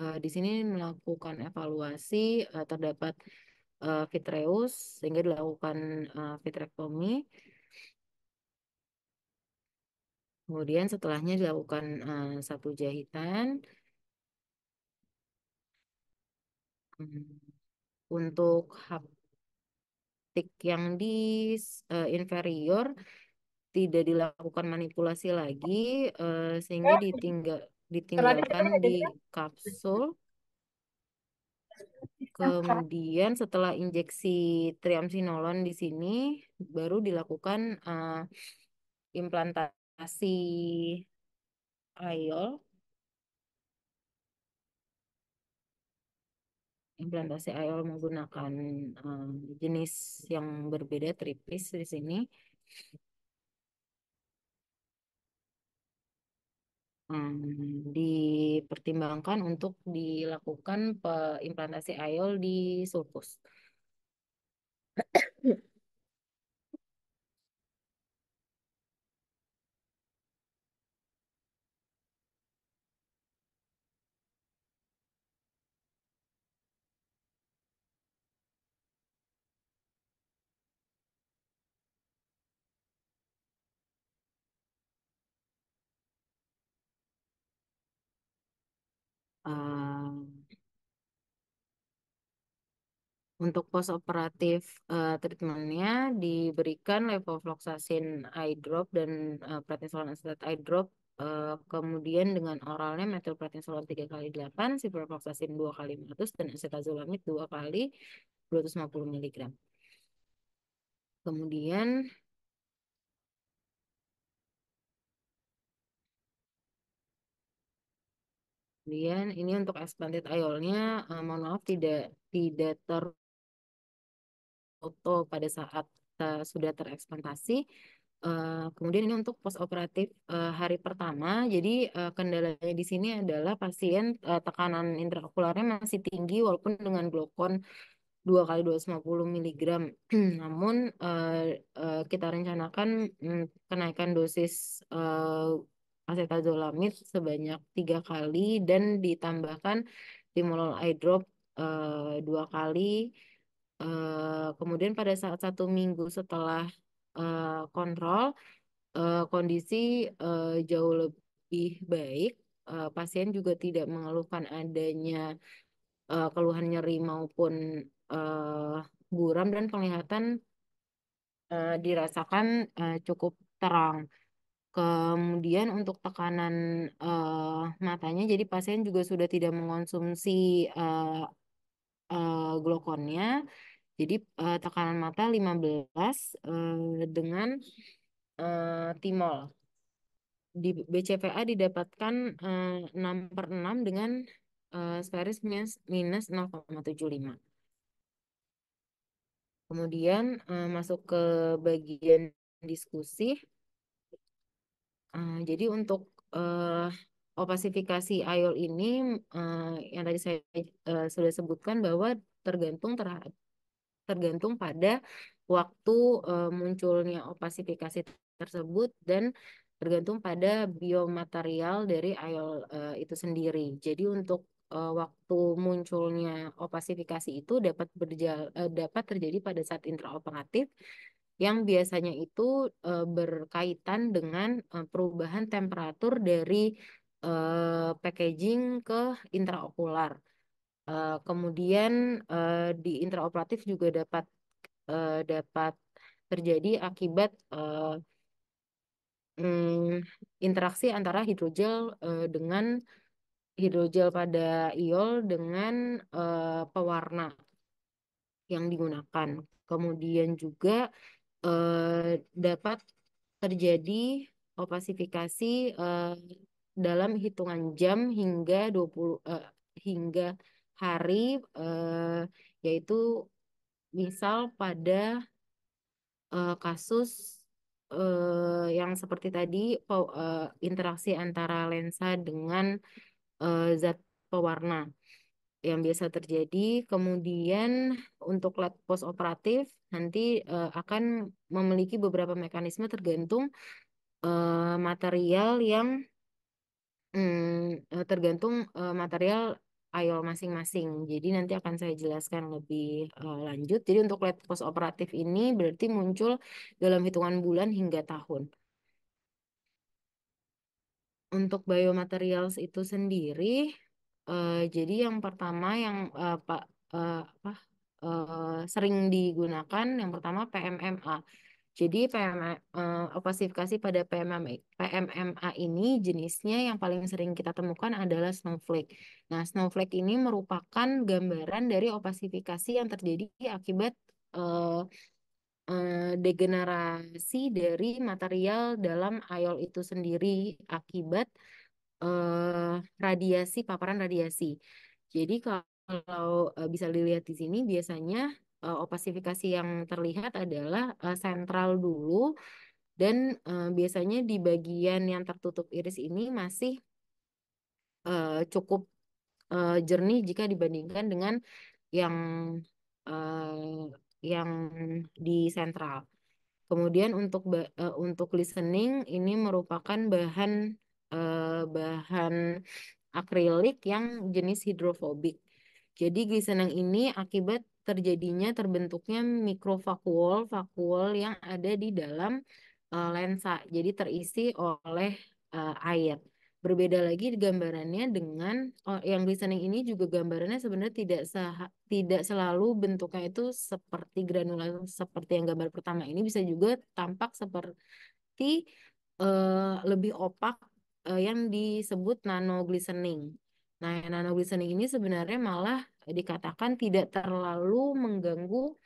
uh, di sini melakukan evaluasi uh, terdapat uh, vitreous sehingga dilakukan uh, vitrectomy. Kemudian setelahnya dilakukan uh, satu jahitan. Hmm, untuk titik yang di uh, inferior tidak dilakukan manipulasi lagi uh, sehingga ditinggal ditinggalkan di kapsul. Kemudian setelah injeksi triamcinolon di sini baru dilakukan uh, implantasi iol implantasi IOL menggunakan um, jenis yang berbeda tripis di sini. Mmm, dipertimbangkan untuk dilakukan implantasi IOL di sulcus. Untuk postoperatif uh, treatmentnya diberikan levofloxacin eye drop dan uh, prednisolon acetate eye drop Uh, kemudian dengan oralnya metylprednisolon 3 kali 8, ciprofloxacin 2 kali 500 dan acetazolamide 2 kali 250 mg. Kemudian Kemudian ini untuk expanded iol uh, mohon maaf tidak tidak ter auto pada saat uh, sudah tereksploitasi. Uh, kemudian ini untuk post operatif uh, eh, hari pertama. Jadi uh, kendalanya di sini adalah pasien uh, tekanan intraokularnya masih tinggi walaupun dengan glukon 2 kali 250 mg. Namun uh, uh, kita rencanakan um, kenaikan dosis uh, acetazolamide sebanyak tiga kali dan ditambahkan timolol eye drop uh, dua kali Eh, kemudian pada saat satu minggu setelah eh, kontrol, eh, kondisi jauh lebih baik. pasien juga tidak mengeluhkan adanya keluhan nyeri maupun uh, buram dan penglihatan dirasakan cukup terang. Kemudian untuk tekanan uh, matanya, jadi pasien juga sudah tidak mengonsumsi uh, uh, glukonnya. Jadi uh, tekanan mata 15 uh, eh, dengan uh, eh, timol. Di BCPA didapatkan uh, 6 per 6 dengan uh, sparis minus, minus 0,75. Kemudian uh, masuk ke bagian diskusi. Uh, jadi untuk uh, opasifikasi iol ini uh, yang tadi saya uh, sudah sebutkan bahwa tergantung terhadap tergantung pada waktu uh, munculnya opasifikasi tersebut dan tergantung pada biomaterial dari ayol uh, eh, itu sendiri. Jadi untuk uh, waktu munculnya opasifikasi itu dapat berjal uh, dapat terjadi pada saat intraoperatif yang biasanya itu uh, berkaitan dengan uh, perubahan temperatur dari uh, packaging ke intraokular. Uh, kemudian uh, di intraoperatif juga dapat uh, dapat terjadi akibat uh, um, interaksi antara hidrogel uh, dengan hidrogel pada iol dengan uh, pewarna yang digunakan. Kemudian juga uh, dapat terjadi opasifikasi uh, dalam hitungan jam hingga 20 uh, hingga hari eh, yaitu misal pada eh, kasus eh, yang seperti tadi eh, interaksi antara lensa dengan eh, zat pewarna yang biasa terjadi. Kemudian untuk LED post operatif nanti uh, akan memiliki beberapa mekanisme tergantung uh, material yang hmm, eh, tergantung uh, material IOL masing-masing. Jadi nanti akan saya jelaskan lebih uh, lanjut. Jadi untuk late cost operatif ini berarti muncul dalam hitungan bulan hingga tahun. Untuk biomaterials itu sendiri, uh, jadi yang pertama yang uh, pak uh, apa uh, sering digunakan yang pertama PMMA jadi PM, eh, opasifikasi pada PMMA, PMMA ini jenisnya yang paling sering kita temukan adalah snowflake. Nah, snowflake ini merupakan gambaran dari opasifikasi yang terjadi akibat eh, eh, degenerasi dari material dalam ayol itu sendiri akibat eh, radiasi, paparan radiasi. Jadi kalau eh, bisa dilihat di sini biasanya uh, opasifikasi yang terlihat adalah uh, sentral dulu dan uh, biasanya di bagian yang tertutup iris ini masih uh, cukup uh, jernih jika dibandingkan dengan yang uh, yang di sentral. Kemudian untuk uh, untuk listening ini merupakan bahan uh, bahan akrilik yang jenis hidrofobik. Jadi glisening ini akibat terjadinya terbentuknya mikrovakuol vakuol yang ada di dalam uh, lensa jadi terisi oleh uh, air berbeda lagi gambarannya dengan oh, yang glistening ini juga gambarannya sebenarnya tidak se tidak selalu bentuknya itu seperti granula seperti yang gambar pertama ini bisa juga tampak seperti uh, lebih opak uh, yang disebut nano glistening nah listening ini sebenarnya malah dikatakan tidak terlalu mengganggu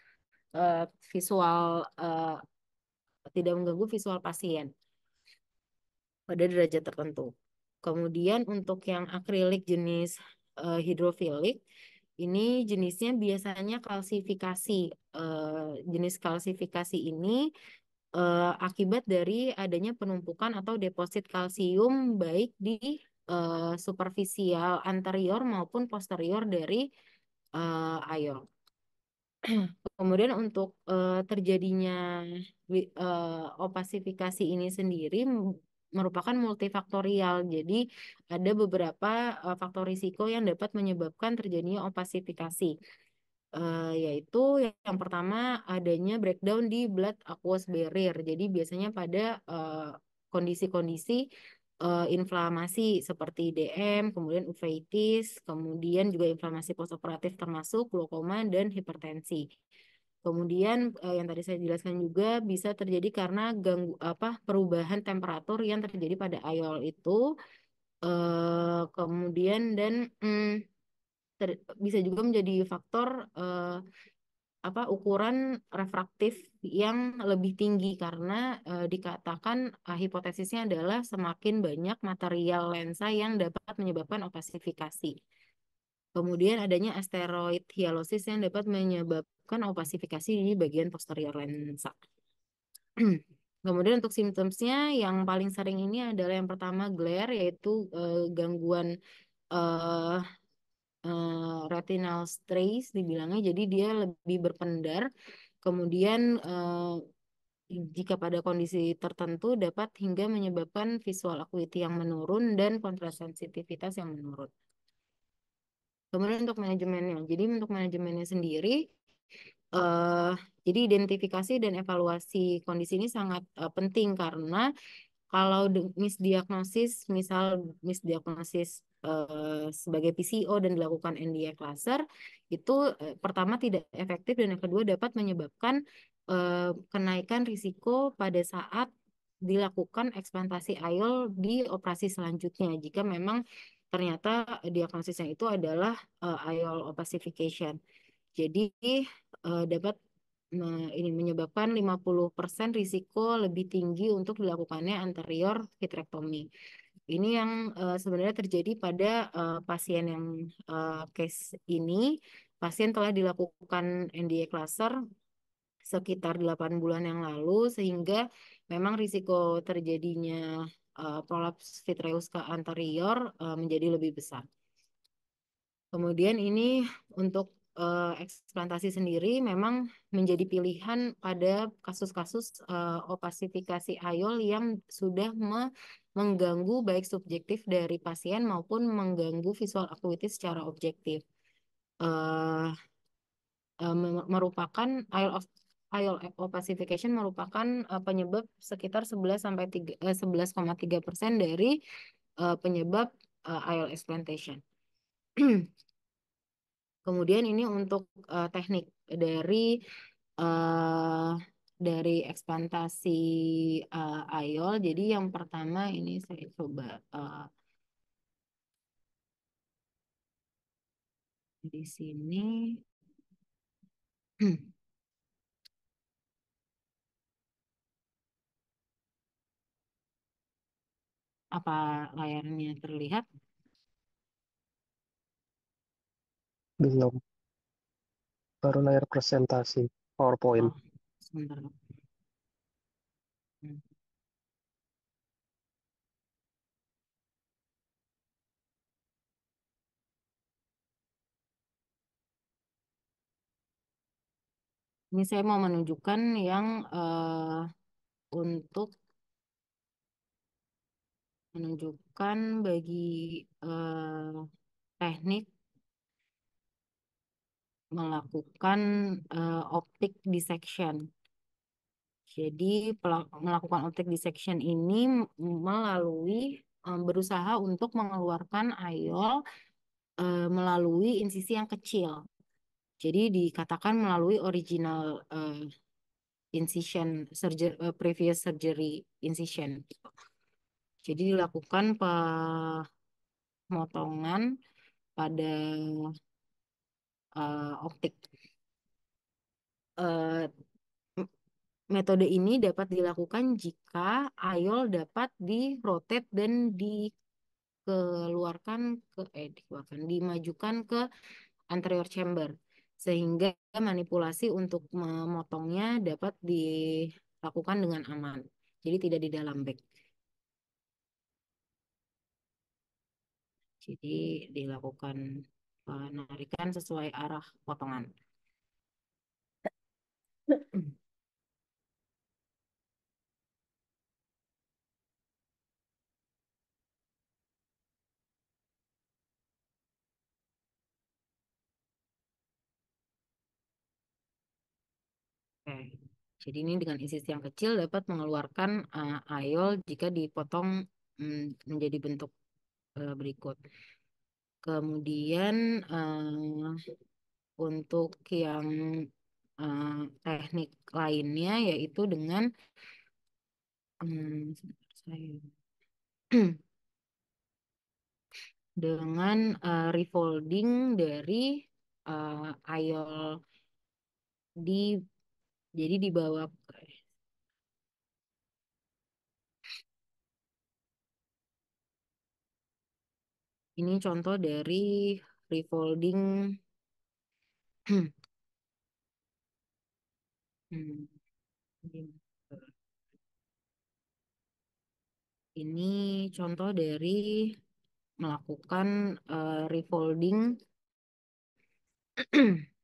uh, visual uh, tidak mengganggu visual pasien pada derajat tertentu. Kemudian untuk yang akrilik jenis uh, hidrofilik ini jenisnya biasanya kalsifikasi. Uh, jenis kalsifikasi ini uh, akibat dari adanya penumpukan atau deposit kalsium baik di uh, superficial anterior maupun posterior dari uh, eh, ion. Kemudian untuk uh, terjadinya uh, opasifikasi ini sendiri merupakan multifaktorial. Jadi ada beberapa uh, faktor risiko yang dapat menyebabkan terjadinya opasifikasi. Uh, yaitu yang pertama adanya breakdown di blood aqueous barrier. Jadi biasanya pada kondisi-kondisi uh, uh, inflamasi seperti DM, kemudian uveitis, kemudian juga inflamasi postoperatif termasuk glaukoma dan hipertensi. Kemudian uh, yang tadi saya jelaskan juga bisa terjadi karena ganggu apa perubahan temperatur yang terjadi pada ayol itu uh, kemudian dan mm, bisa juga menjadi faktor uh, apa ukuran refraktif yang lebih tinggi karena e, dikatakan e, hipotesisnya adalah semakin banyak material lensa yang dapat menyebabkan opasifikasi. Kemudian adanya asteroid hialosis yang dapat menyebabkan opasifikasi di bagian posterior lensa. Kemudian untuk simptomsnya yang paling sering ini adalah yang pertama glare yaitu e, gangguan e, uh, retinal strays dibilangnya jadi dia lebih berpendar kemudian uh, jika pada kondisi tertentu dapat hingga menyebabkan visual acuity yang menurun dan sensitivitas yang menurun. Kemudian untuk manajemennya, jadi untuk manajemennya sendiri, uh, jadi identifikasi dan evaluasi kondisi ini sangat uh, penting karena kalau misdiagnosis, misal misdiagnosis Eh, sebagai PCO e dan dilakukan NDA cluster itu uh, pertama tidak efektif dan yang kedua dapat menyebabkan uh, kenaikan risiko pada saat dilakukan eksplantasi IOL di operasi selanjutnya jika memang ternyata diagnosisnya itu adalah uh, IOL opacification. Jadi uh, dapat me, ini menyebabkan 50% risiko lebih tinggi untuk dilakukannya anterior vitrectomy. Ini yang uh, sebenarnya terjadi pada uh, pasien yang uh, case ini. Pasien telah dilakukan NDA cluster sekitar 8 bulan yang lalu sehingga memang risiko terjadinya uh, prolaps vitreus ke anterior uh, menjadi lebih besar. Kemudian ini untuk uh, eksplantasi sendiri memang menjadi pilihan pada kasus-kasus uh, opasifikasi ayol yang sudah me mengganggu baik subjektif dari pasien maupun mengganggu visual acuity secara objektif. Uh, uh, merupakan Isle of IOL opacification merupakan uh, penyebab sekitar 11 sampai 11,3 persen dari uh, penyebab uh, IOL explantation. Kemudian ini untuk uh, teknik dari uh, dari eksplantasi uh, eh, ayol. Jadi yang pertama ini saya coba uh, di sini. Apa layarnya terlihat? Belum. Baru layar presentasi PowerPoint. Oh sebentar dong. Hmm. Ini saya mau menunjukkan yang uh, untuk menunjukkan bagi uh, teknik melakukan uh, optik dissection. Jadi melakukan melakukan optik dissection ini melalui um, berusaha untuk mengeluarkan iol uh, eh, melalui insisi yang kecil. Jadi dikatakan melalui original uh, incision surger, uh, eh, previous surgery incision. Jadi dilakukan pemotongan pada uh, optik. Uh, Metode ini dapat dilakukan jika iol dapat di-rotate dan dikeluarkan ke eh dikeluarkan dimajukan ke anterior chamber sehingga manipulasi untuk memotongnya dapat dilakukan dengan aman. Jadi tidak di dalam bag. Jadi dilakukan penarikan sesuai arah potongan. Jadi ini dengan isi yang kecil dapat mengeluarkan uh, aiol jika dipotong um, menjadi bentuk uh, berikut. Kemudian uh, untuk yang uh, teknik lainnya yaitu dengan um, dengan uh, refolding dari uh, aiol di jadi dibawa bawah Ini contoh dari refolding. Ini contoh dari melakukan uh, refolding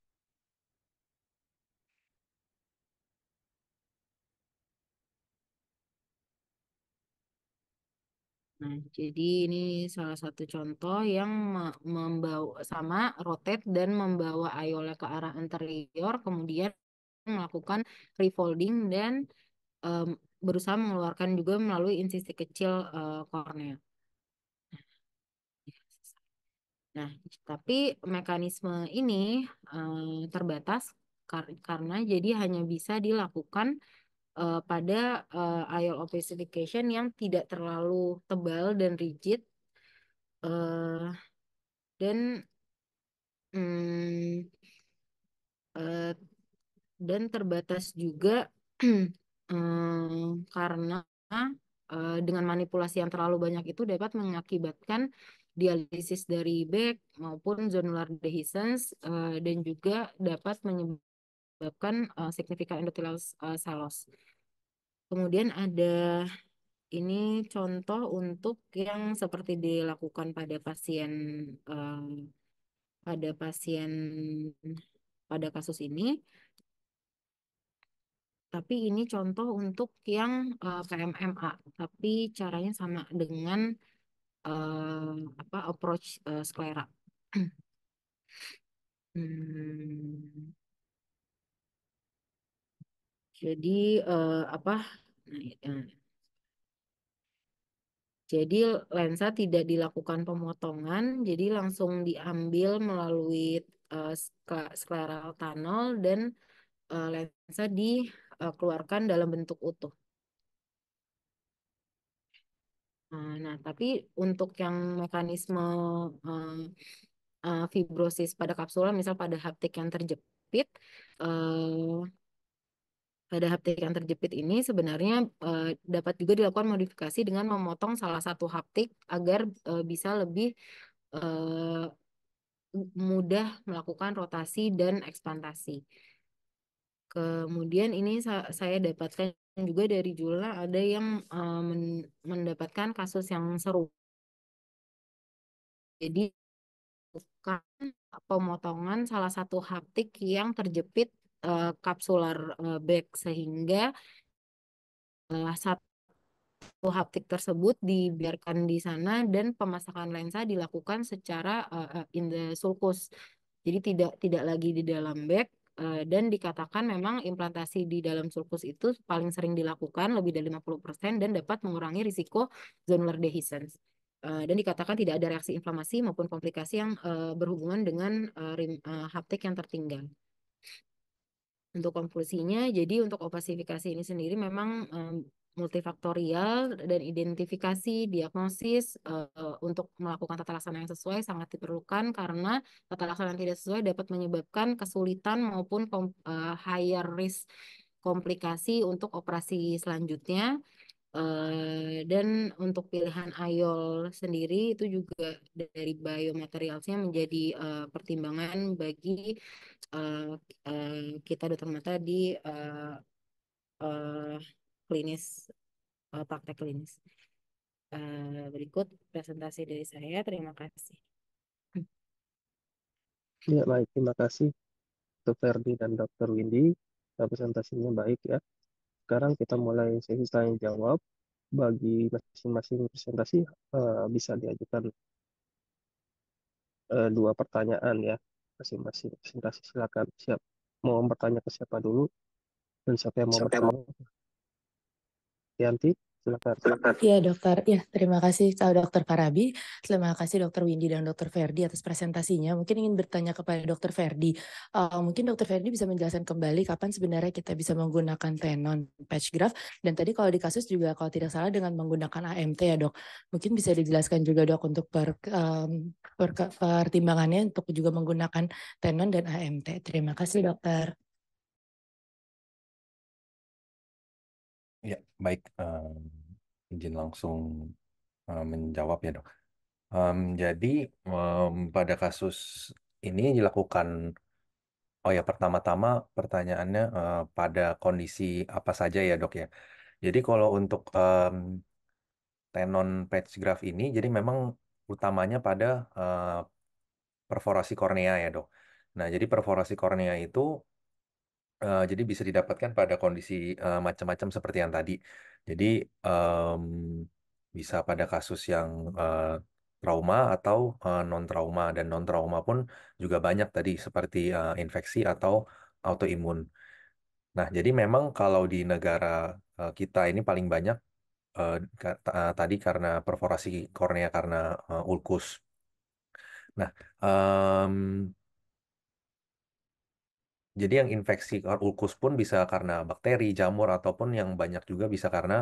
Nah, jadi ini salah satu contoh yang membawa sama rotate dan membawa ayolah ke arah anterior, kemudian melakukan refolding dan um, berusaha mengeluarkan juga melalui insisi kecil uh, eh, kornea. Nah, tapi mekanisme ini uh, terbatas kar karena jadi hanya bisa dilakukan uh, pada uh, eh, ILO specification yang tidak terlalu tebal dan rigid uh, dan um, uh, dan terbatas juga um, karena uh, dengan manipulasi yang terlalu banyak itu dapat mengakibatkan dialisis dari back maupun zonular dehiscence uh, dan juga dapat menyebabkan menyebabkan uh, signifikan endothelial uh, eh, loss. Kemudian ada ini contoh untuk yang seperti dilakukan pada pasien um, pada pasien pada kasus ini. Tapi ini contoh untuk yang uh, PMMA, tapi caranya sama dengan uh, apa approach uh, sklera. hmm. Jadi uh, apa? Ya. Jadi lensa tidak dilakukan pemotongan, jadi langsung diambil melalui uh, eh, skleral tunnel dan uh, lensa dikeluarkan dalam bentuk utuh. Nah, nah, tapi untuk yang mekanisme uh, uh, fibrosis pada kapsula, misal pada haptik yang terjepit, uh, pada haptik yang terjepit ini sebenarnya eh, dapat juga dilakukan modifikasi dengan memotong salah satu haptik agar eh, bisa lebih eh, mudah melakukan rotasi dan ekspantasi. Kemudian ini saya dapatkan juga dari Jula ada yang mendapatkan kasus yang seru. Jadi pemotongan salah satu haptik yang terjepit Eh, kapsular uh, bag sehingga uh, satu haptik tersebut dibiarkan di sana dan pemasakan lensa dilakukan secara uh, in the sulcus. Jadi tidak tidak lagi di dalam bag uh, dan dikatakan memang implantasi di dalam sulcus itu paling sering dilakukan lebih dari 50% dan dapat mengurangi risiko zonular dehiscence. dan dikatakan tidak ada reaksi inflamasi maupun komplikasi yang uh, berhubungan dengan uh, rim, uh, haptik yang tertinggal. Untuk konklusinya, jadi untuk opasifikasi ini sendiri memang um, multifaktorial dan identifikasi diagnosis uh, untuk melakukan tata laksana yang sesuai sangat diperlukan karena tata laksana yang tidak sesuai dapat menyebabkan kesulitan maupun uh, higher risk komplikasi untuk operasi selanjutnya. Uh, dan untuk pilihan ayol sendiri itu juga dari biomaterialnya menjadi uh, pertimbangan bagi uh, uh, kita dokter mata di uh, uh, klinis uh, praktek klinis. Uh, berikut presentasi dari saya. Terima kasih. Ya baik, terima kasih Dr. Ferdi dan Dr. Windy. Presentasinya baik ya. Sekarang kita mulai sesi tanya jawab. Bagi masing-masing presentasi uh, bisa diajukan uh, dua pertanyaan ya masing-masing presentasi. Silakan siap mau bertanya ke siapa dulu dan siapa yang mau siapa bertanya. Yanti. Silakan, Iya dokter, ya terima kasih dokter Farabi, terima kasih dokter Windy dan dokter Ferdi atas presentasinya. Mungkin ingin bertanya kepada dokter Ferdi, uh, mungkin dokter Ferdi bisa menjelaskan kembali kapan sebenarnya kita bisa menggunakan tenon patch graft. dan tadi kalau di kasus juga kalau tidak salah dengan menggunakan AMT ya dok. Mungkin bisa dijelaskan juga dok untuk per, um, per, pertimbangannya untuk juga menggunakan tenon dan AMT. Terima kasih dokter. Ya, baik. Um, izin langsung um, menjawab ya, dok. Um, jadi um, pada kasus ini dilakukan, oh ya pertama-tama pertanyaannya uh, pada kondisi apa saja ya, dok ya. Jadi kalau untuk um, tenon patch graft ini, jadi memang utamanya pada uh, perforasi kornea ya, dok. Nah, jadi perforasi kornea itu Eh, jadi bisa didapatkan pada kondisi, uh, macam-macam seperti yang tadi. Jadi, um, bisa pada kasus yang, uh, trauma atau, uh, non-trauma dan non-trauma pun juga banyak tadi seperti, uh, infeksi atau autoimun. Nah, jadi memang kalau di negara, uh, kita ini paling banyak, tadi karena perforasi kornea karena, uh, ulkus. Nah, um, jadi yang infeksi ulkus pun bisa karena bakteri, jamur ataupun yang banyak juga bisa karena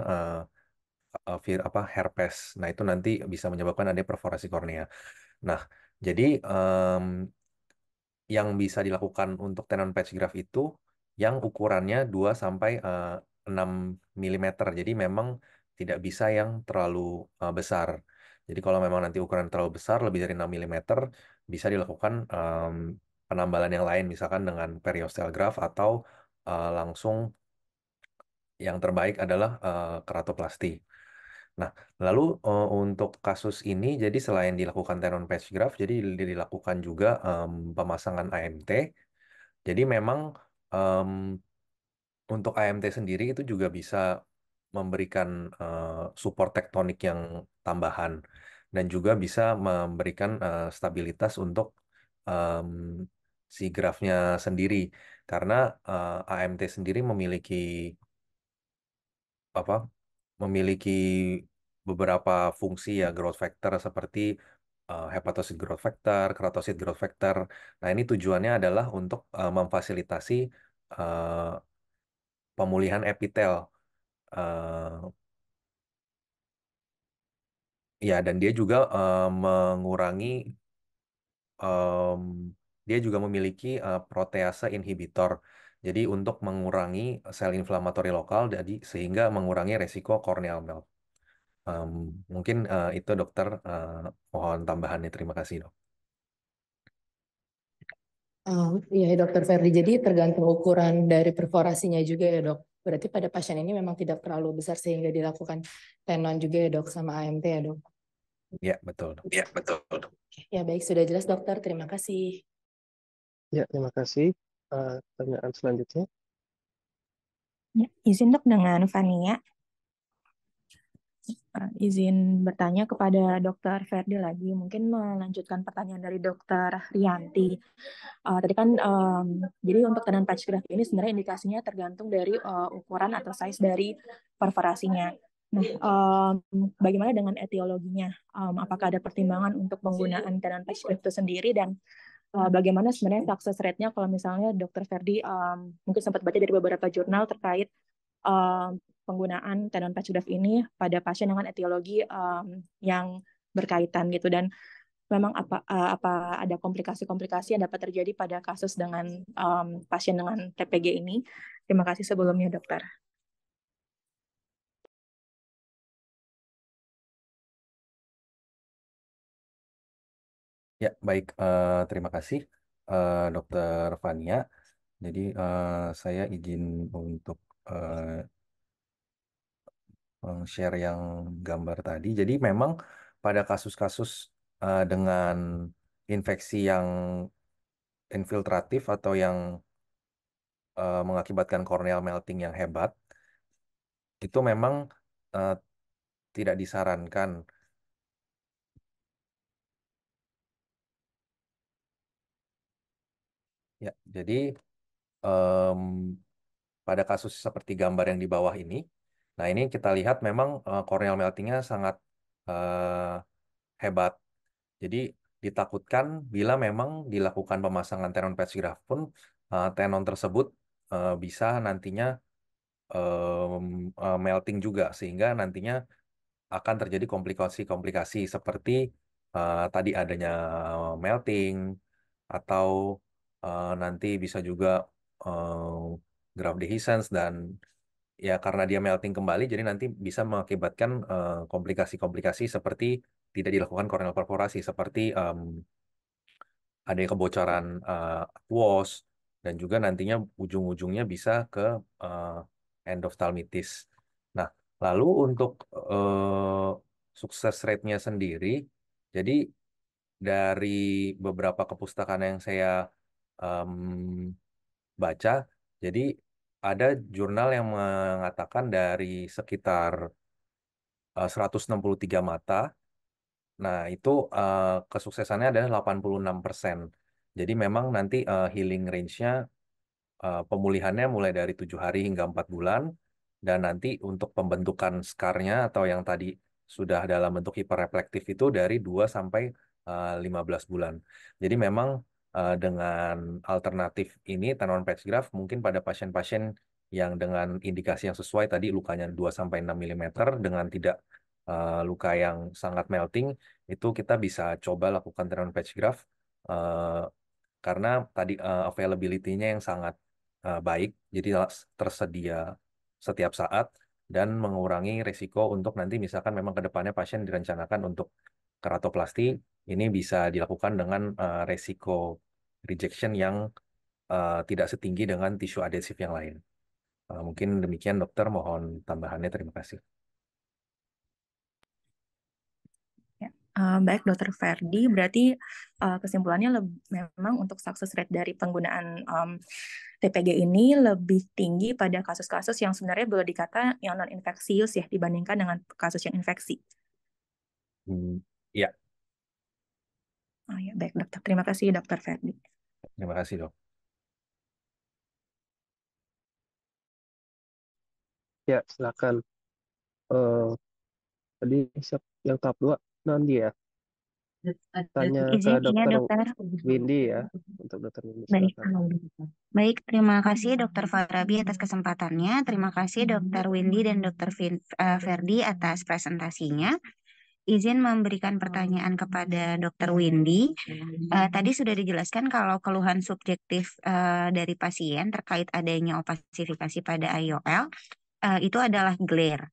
uh, apa herpes. Nah, itu nanti bisa menyebabkan ada perforasi kornea. Nah, jadi um, yang bisa dilakukan untuk tenon patch graft itu yang ukurannya 2 sampai uh, 6 mm. Jadi memang tidak bisa yang terlalu uh, besar. Jadi kalau memang nanti ukuran terlalu besar, lebih dari 6 mm, bisa dilakukan um, penambalan yang lain, misalkan dengan periosteal graft atau uh, langsung yang terbaik adalah uh, keratoplasti. Nah, lalu uh, untuk kasus ini, jadi selain dilakukan tenon patch graft jadi dilakukan juga um, pemasangan AMT. Jadi memang um, untuk AMT sendiri itu juga bisa memberikan uh, support tektonik yang tambahan dan juga bisa memberikan uh, stabilitas untuk um, si grafnya sendiri karena uh, eh, AMT sendiri memiliki apa memiliki beberapa fungsi ya growth factor seperti uh, eh, hepatocyte growth factor, keratosis growth factor. Nah, ini tujuannya adalah untuk uh, memfasilitasi uh, pemulihan epitel uh, ya dan dia juga uh, mengurangi um, dia juga memiliki uh, protease inhibitor. Jadi untuk mengurangi sel inflamatori lokal jadi sehingga mengurangi resiko corneal melt. Um, mungkin uh, itu dokter uh, mohon tambahannya. Terima kasih dok. Oh, iya um, dokter Ferdi. Jadi tergantung ukuran dari perforasinya juga ya dok. Berarti pada pasien ini memang tidak terlalu besar sehingga dilakukan tenon juga ya dok sama AMT ya dok. Ya betul Ya betul Ya baik sudah jelas dokter. Terima kasih. Ya, terima kasih. Uh, pertanyaan selanjutnya. Ya, izin dok dengan Fania. ya izin bertanya kepada Dokter Ferdi lagi, mungkin melanjutkan pertanyaan dari Dokter Rianti. Uh, tadi kan, um, jadi untuk tenan patch graft ini sebenarnya indikasinya tergantung dari, uh, ukuran atau size dari perforasinya. Nah, um, bagaimana dengan etiologinya? Um, apakah ada pertimbangan untuk penggunaan tenan patch graft itu sendiri dan Eh, bagaimana sebenarnya success rate-nya kalau misalnya Dr. Ferdi um, mungkin sempat baca dari beberapa jurnal terkait um, penggunaan tenon Paxlovid ini pada pasien dengan etiologi um, yang berkaitan gitu dan memang apa uh, apa ada komplikasi-komplikasi yang dapat terjadi pada kasus dengan um, pasien dengan TPG ini. Terima kasih sebelumnya dokter. Ya, baik. Uh, terima kasih, uh, Dokter Fania. Jadi, uh, saya izin untuk uh, share yang gambar tadi. Jadi, memang pada kasus-kasus uh, dengan infeksi yang infiltratif atau yang uh, mengakibatkan corneal melting yang hebat, itu memang uh, tidak disarankan Ya, jadi um, pada kasus seperti gambar yang di bawah ini, nah ini kita lihat memang uh, corneal meltingnya sangat uh, hebat. Jadi ditakutkan bila memang dilakukan pemasangan tenon patch graph pun uh, tenon tersebut uh, bisa nantinya uh, melting juga sehingga nantinya akan terjadi komplikasi-komplikasi seperti uh, tadi adanya melting atau uh, nanti bisa juga uh, eh, graph dehiscence dan ya karena dia melting kembali jadi nanti bisa mengakibatkan eh, komplikasi-komplikasi uh, seperti tidak dilakukan koronal perforasi seperti um, mmm, ada kebocoran uh, aquos dan juga nantinya ujung-ujungnya bisa ke uh, talmitis. Nah, lalu untuk uh, sukses rate-nya sendiri, jadi dari beberapa kepustakaan yang saya um, baca. Jadi ada jurnal yang mengatakan dari sekitar eh, uh, 163 mata. Nah, itu uh, kesuksesannya adalah 86%. Jadi memang nanti uh, healing range-nya uh, pemulihannya mulai dari tujuh hari hingga empat bulan dan nanti untuk pembentukan skarnya atau yang tadi sudah dalam bentuk hiperreflektif itu dari 2 sampai uh, 15 bulan. Jadi memang Eh, dengan alternatif ini tanaman patch graft mungkin pada pasien-pasien yang dengan indikasi yang sesuai tadi lukanya 2 sampai 6 mm dengan tidak uh, luka yang sangat melting itu kita bisa coba lakukan tanaman patch graft uh, eh, karena tadi uh, availability-nya yang sangat uh, baik jadi tersedia setiap saat dan mengurangi resiko untuk nanti misalkan memang kedepannya pasien direncanakan untuk keratoplasti ini bisa dilakukan dengan uh, resiko rejection yang uh, tidak setinggi dengan tisu adhesif yang lain. Uh, mungkin demikian dokter, mohon tambahannya. Terima kasih. Ya, baik dokter Ferdi, berarti kesimpulannya memang untuk success rate dari penggunaan mmm, TPG ini lebih tinggi pada kasus-kasus yang sebenarnya boleh dikata yang non-infeksius ya dibandingkan dengan kasus yang infeksi. Hmm, ya, Oh ya, baik dokter. Terima kasih dokter Ferdi. Terima kasih dok. Ya, silakan. Uh, tadi yang tahap 2 nanti ya. Tanya iya, ke iya, dokter ya, dokter Windy ya, untuk dokter Windy. Baik, baik, terima kasih dokter Farabi atas kesempatannya. Terima kasih dokter Windy dan dokter eh, Ferdi atas presentasinya izin memberikan oh, pertanyaan kepada Dr. Windy. Uh, tadi sudah dijelaskan kalau keluhan subjektif uh, dari pasien terkait adanya opasifikasi pada IOL uh, eh, itu adalah glare.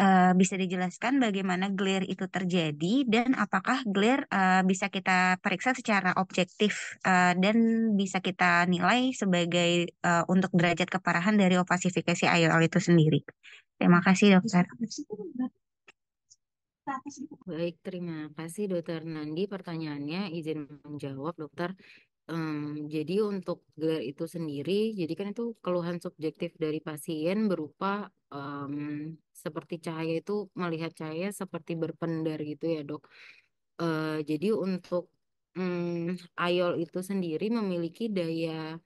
Uh, bisa dijelaskan bagaimana glare itu terjadi dan apakah glare uh, bisa kita periksa secara objektif uh, dan bisa kita nilai sebagai uh, untuk derajat keparahan dari opasifikasi IOL itu sendiri. Terima kasih dokter. Baik, terima kasih Dokter Nandi. Pertanyaannya izin menjawab Dokter. Um, jadi untuk gelar itu sendiri, jadi kan itu keluhan subjektif dari pasien berupa um, seperti cahaya itu melihat cahaya seperti berpendar gitu ya dok. Uh, jadi untuk um, ayol itu sendiri memiliki daya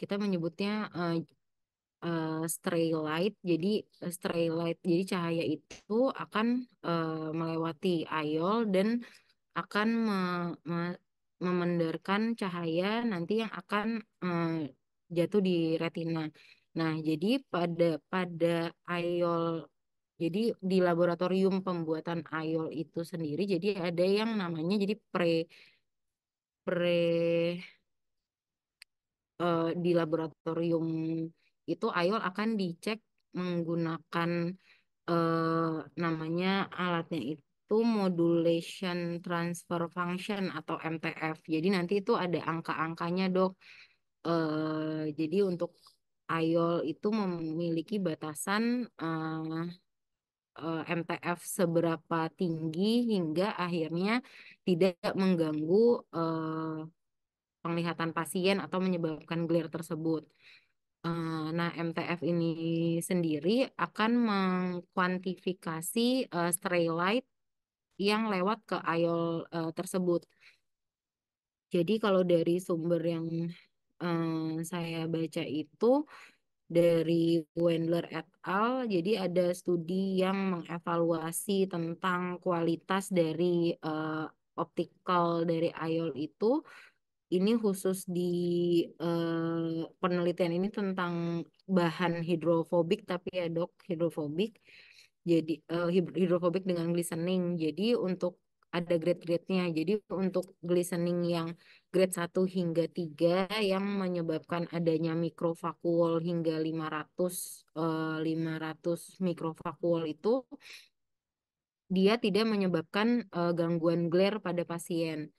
kita menyebutnya uh, uh, stray light. Jadi uh, stray light, jadi cahaya itu akan uh, melewati ayol dan akan me, me, memendarkan cahaya nanti yang akan uh, jatuh di retina. Nah, jadi pada pada ayol jadi di laboratorium pembuatan ayol itu sendiri jadi ada yang namanya jadi pre pre uh, di laboratorium itu IOL akan dicek menggunakan eh, namanya alatnya itu modulation transfer function atau MTF. Jadi nanti itu ada angka-angkanya, Dok. Eh, jadi untuk IOL itu memiliki batasan eh, eh MTF seberapa tinggi hingga akhirnya tidak mengganggu eh, penglihatan pasien atau menyebabkan glare tersebut. Eh, nah, MTF ini sendiri akan mengkuantifikasi uh, stray light yang lewat ke IOL uh, eh, tersebut. Jadi kalau dari sumber yang saya baca itu dari Wendler et al. Jadi ada studi yang mengevaluasi tentang kualitas dari optical dari IOL itu ini khusus di uh, penelitian ini tentang bahan hidrofobik tapi ya dok hidrofobik jadi uh, hidrofobik dengan glistening jadi untuk ada grade grade jadi untuk glistening yang grade 1 hingga 3 yang menyebabkan adanya mikrovakuol hingga 500 uh, 500 mikrovakuol itu dia tidak menyebabkan uh, gangguan glare pada pasien.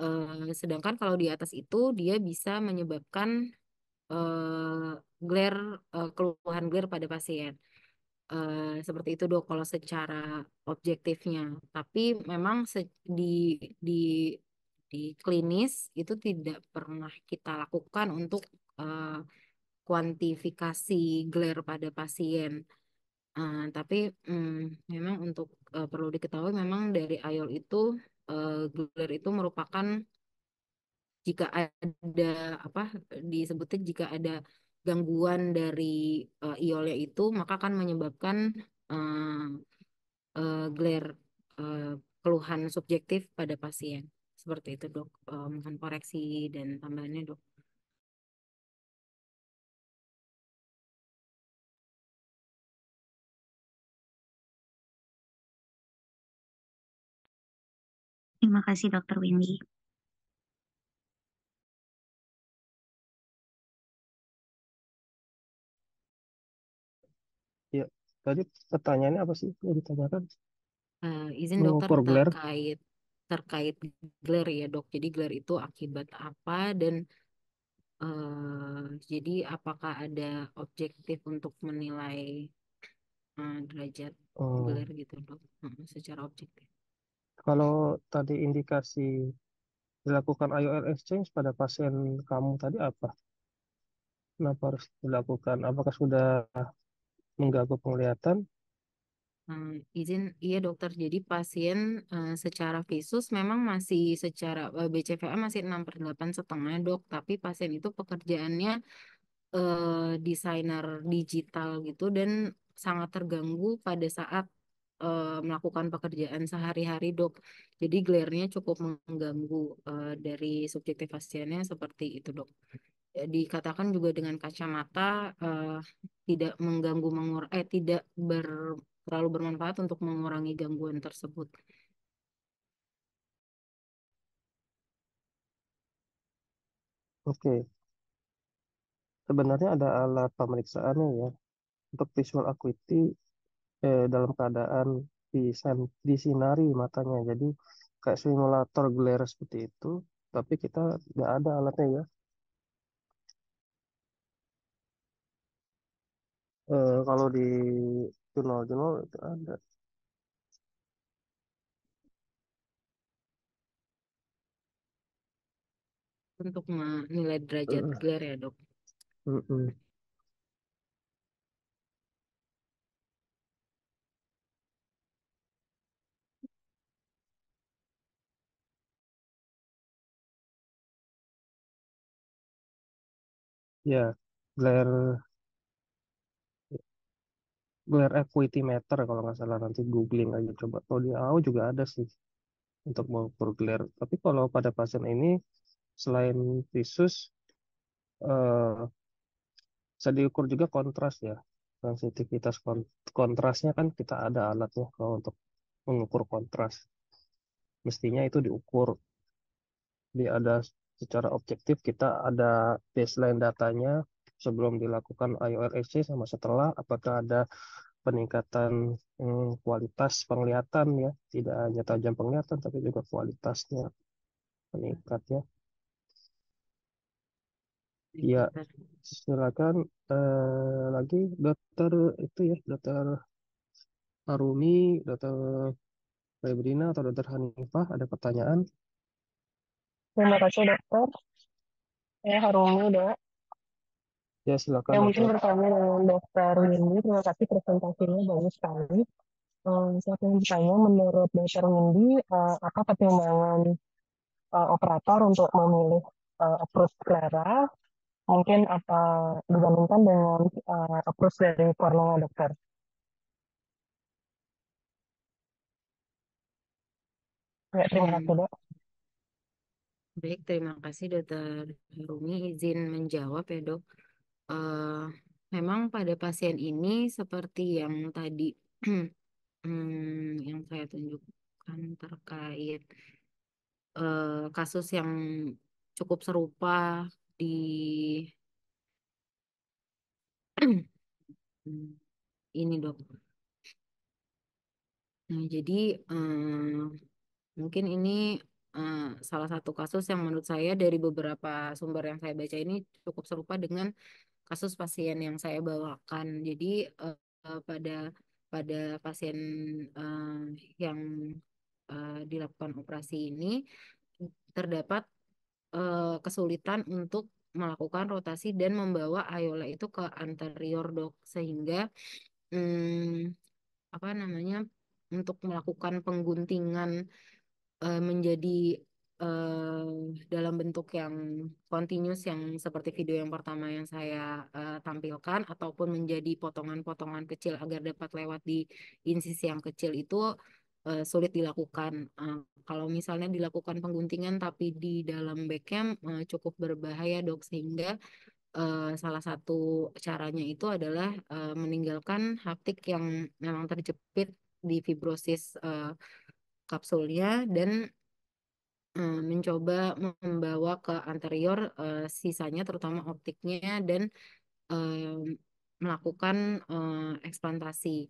Uh, sedangkan kalau di atas itu dia bisa menyebabkan uh, glare uh, keluhan glare pada pasien. Uh, seperti itu dok kalau secara objektifnya. Tapi memang di di di klinis itu tidak pernah kita lakukan untuk uh, kuantifikasi glare pada pasien. Uh, tapi um, memang untuk uh, perlu diketahui memang dari IOL itu Eh, gelar itu merupakan jika ada apa disebutnya jika ada gangguan dari uh, itu maka akan menyebabkan uh, uh, glare uh, keluhan subjektif pada pasien. Seperti itu, Dok. Uh, mohon koreksi dan tambahannya, Dok. Terima kasih Dokter Windy. Ya, tadi pertanyaannya apa sih yang ditanyakan? Uh, izin dokter glare. terkait terkait glare ya dok. Jadi glare itu akibat apa dan uh, jadi apakah ada objektif untuk menilai uh, derajat Oh. glare gitu dok, hmm, secara objektif. Kalau tadi indikasi dilakukan IOL exchange pada pasien kamu tadi apa? Kenapa harus dilakukan? Apakah sudah mengganggu penglihatan? Hmm, izin, iya dokter. Jadi pasien uh, secara visus memang masih secara uh, eh, BCVA masih 6 per 8 setengah dok, tapi pasien itu pekerjaannya uh, desainer digital gitu dan sangat terganggu pada saat uh, melakukan pekerjaan sehari-hari dok. Jadi glare-nya cukup mengganggu uh, dari subjektif pasiennya seperti itu dok. Ya, dikatakan juga dengan kacamata uh, tidak mengganggu mengur eh tidak ber terlalu bermanfaat untuk mengurangi gangguan tersebut. Oke, sebenarnya ada alat pemeriksaannya ya. Untuk visual acuity eh, dalam keadaan disan, disinari matanya jadi kayak simulator glare seperti itu tapi kita nggak ada alatnya ya eh, kalau di jurnal-jurnal itu ada untuk menilai derajat uh. ya dok. uh -uh. Ya, glare glare equity meter kalau nggak salah nanti googling aja coba. Kalau oh, di AU juga ada sih untuk mengukur glare. Tapi kalau pada pasien ini selain visus eh, bisa diukur juga kontras ya. Sensitivitas kont kontrasnya kan kita ada alatnya kalau untuk mengukur kontras. Mestinya itu diukur. di ada secara objektif kita ada baseline datanya sebelum dilakukan IORSC sama setelah apakah ada peningkatan hmm, kualitas penglihatan ya tidak hanya tajam penglihatan tapi juga kualitasnya meningkat ya ya silakan eh, lagi dokter itu ya dokter Arumi dokter Febrina atau dokter Hanifah ada pertanyaan Terima kasih dokter. Saya Harumi dok. Ya silakan Yang mungkin dokter. bertanya dengan dokter Windy. Terima kasih presentasinya bagus sekali. Um, saya ingin bertanya menurut dokter Windy, uh, apa pertimbangan uh, operator untuk memilih uh, approach Clara? Mungkin apa dibandingkan dengan uh, approach dari Cornea dokter? Ya, terima kasih dok. Baik, terima kasih Dokter Rumi izin menjawab ya dok. Uh, memang pada pasien ini seperti yang tadi hmm, yang saya tunjukkan terkait uh, kasus yang cukup serupa di ini dok. Nah, jadi um, mungkin ini Eh, salah satu kasus yang menurut saya dari beberapa sumber yang saya baca ini cukup serupa dengan kasus pasien yang saya bawakan. Jadi uh, pada pada pasien uh, yang uh, dilakukan operasi ini terdapat uh, kesulitan untuk melakukan rotasi dan membawa ayola itu ke anterior dok sehingga um, apa namanya untuk melakukan pengguntingan uh, menjadi uh, dalam bentuk yang continuous yang seperti video yang pertama yang saya uh, tampilkan ataupun menjadi potongan-potongan kecil agar dapat lewat di insisi yang kecil itu uh, sulit dilakukan. Uh, kalau misalnya dilakukan pengguntingan tapi di dalam back uh, cukup berbahaya dok sehingga uh, salah satu caranya itu adalah uh, meninggalkan haptik yang memang terjepit di fibrosis uh, kapsulnya dan uh, mencoba membawa ke anterior uh, sisanya terutama optiknya dan um, melakukan uh, eksplantasi.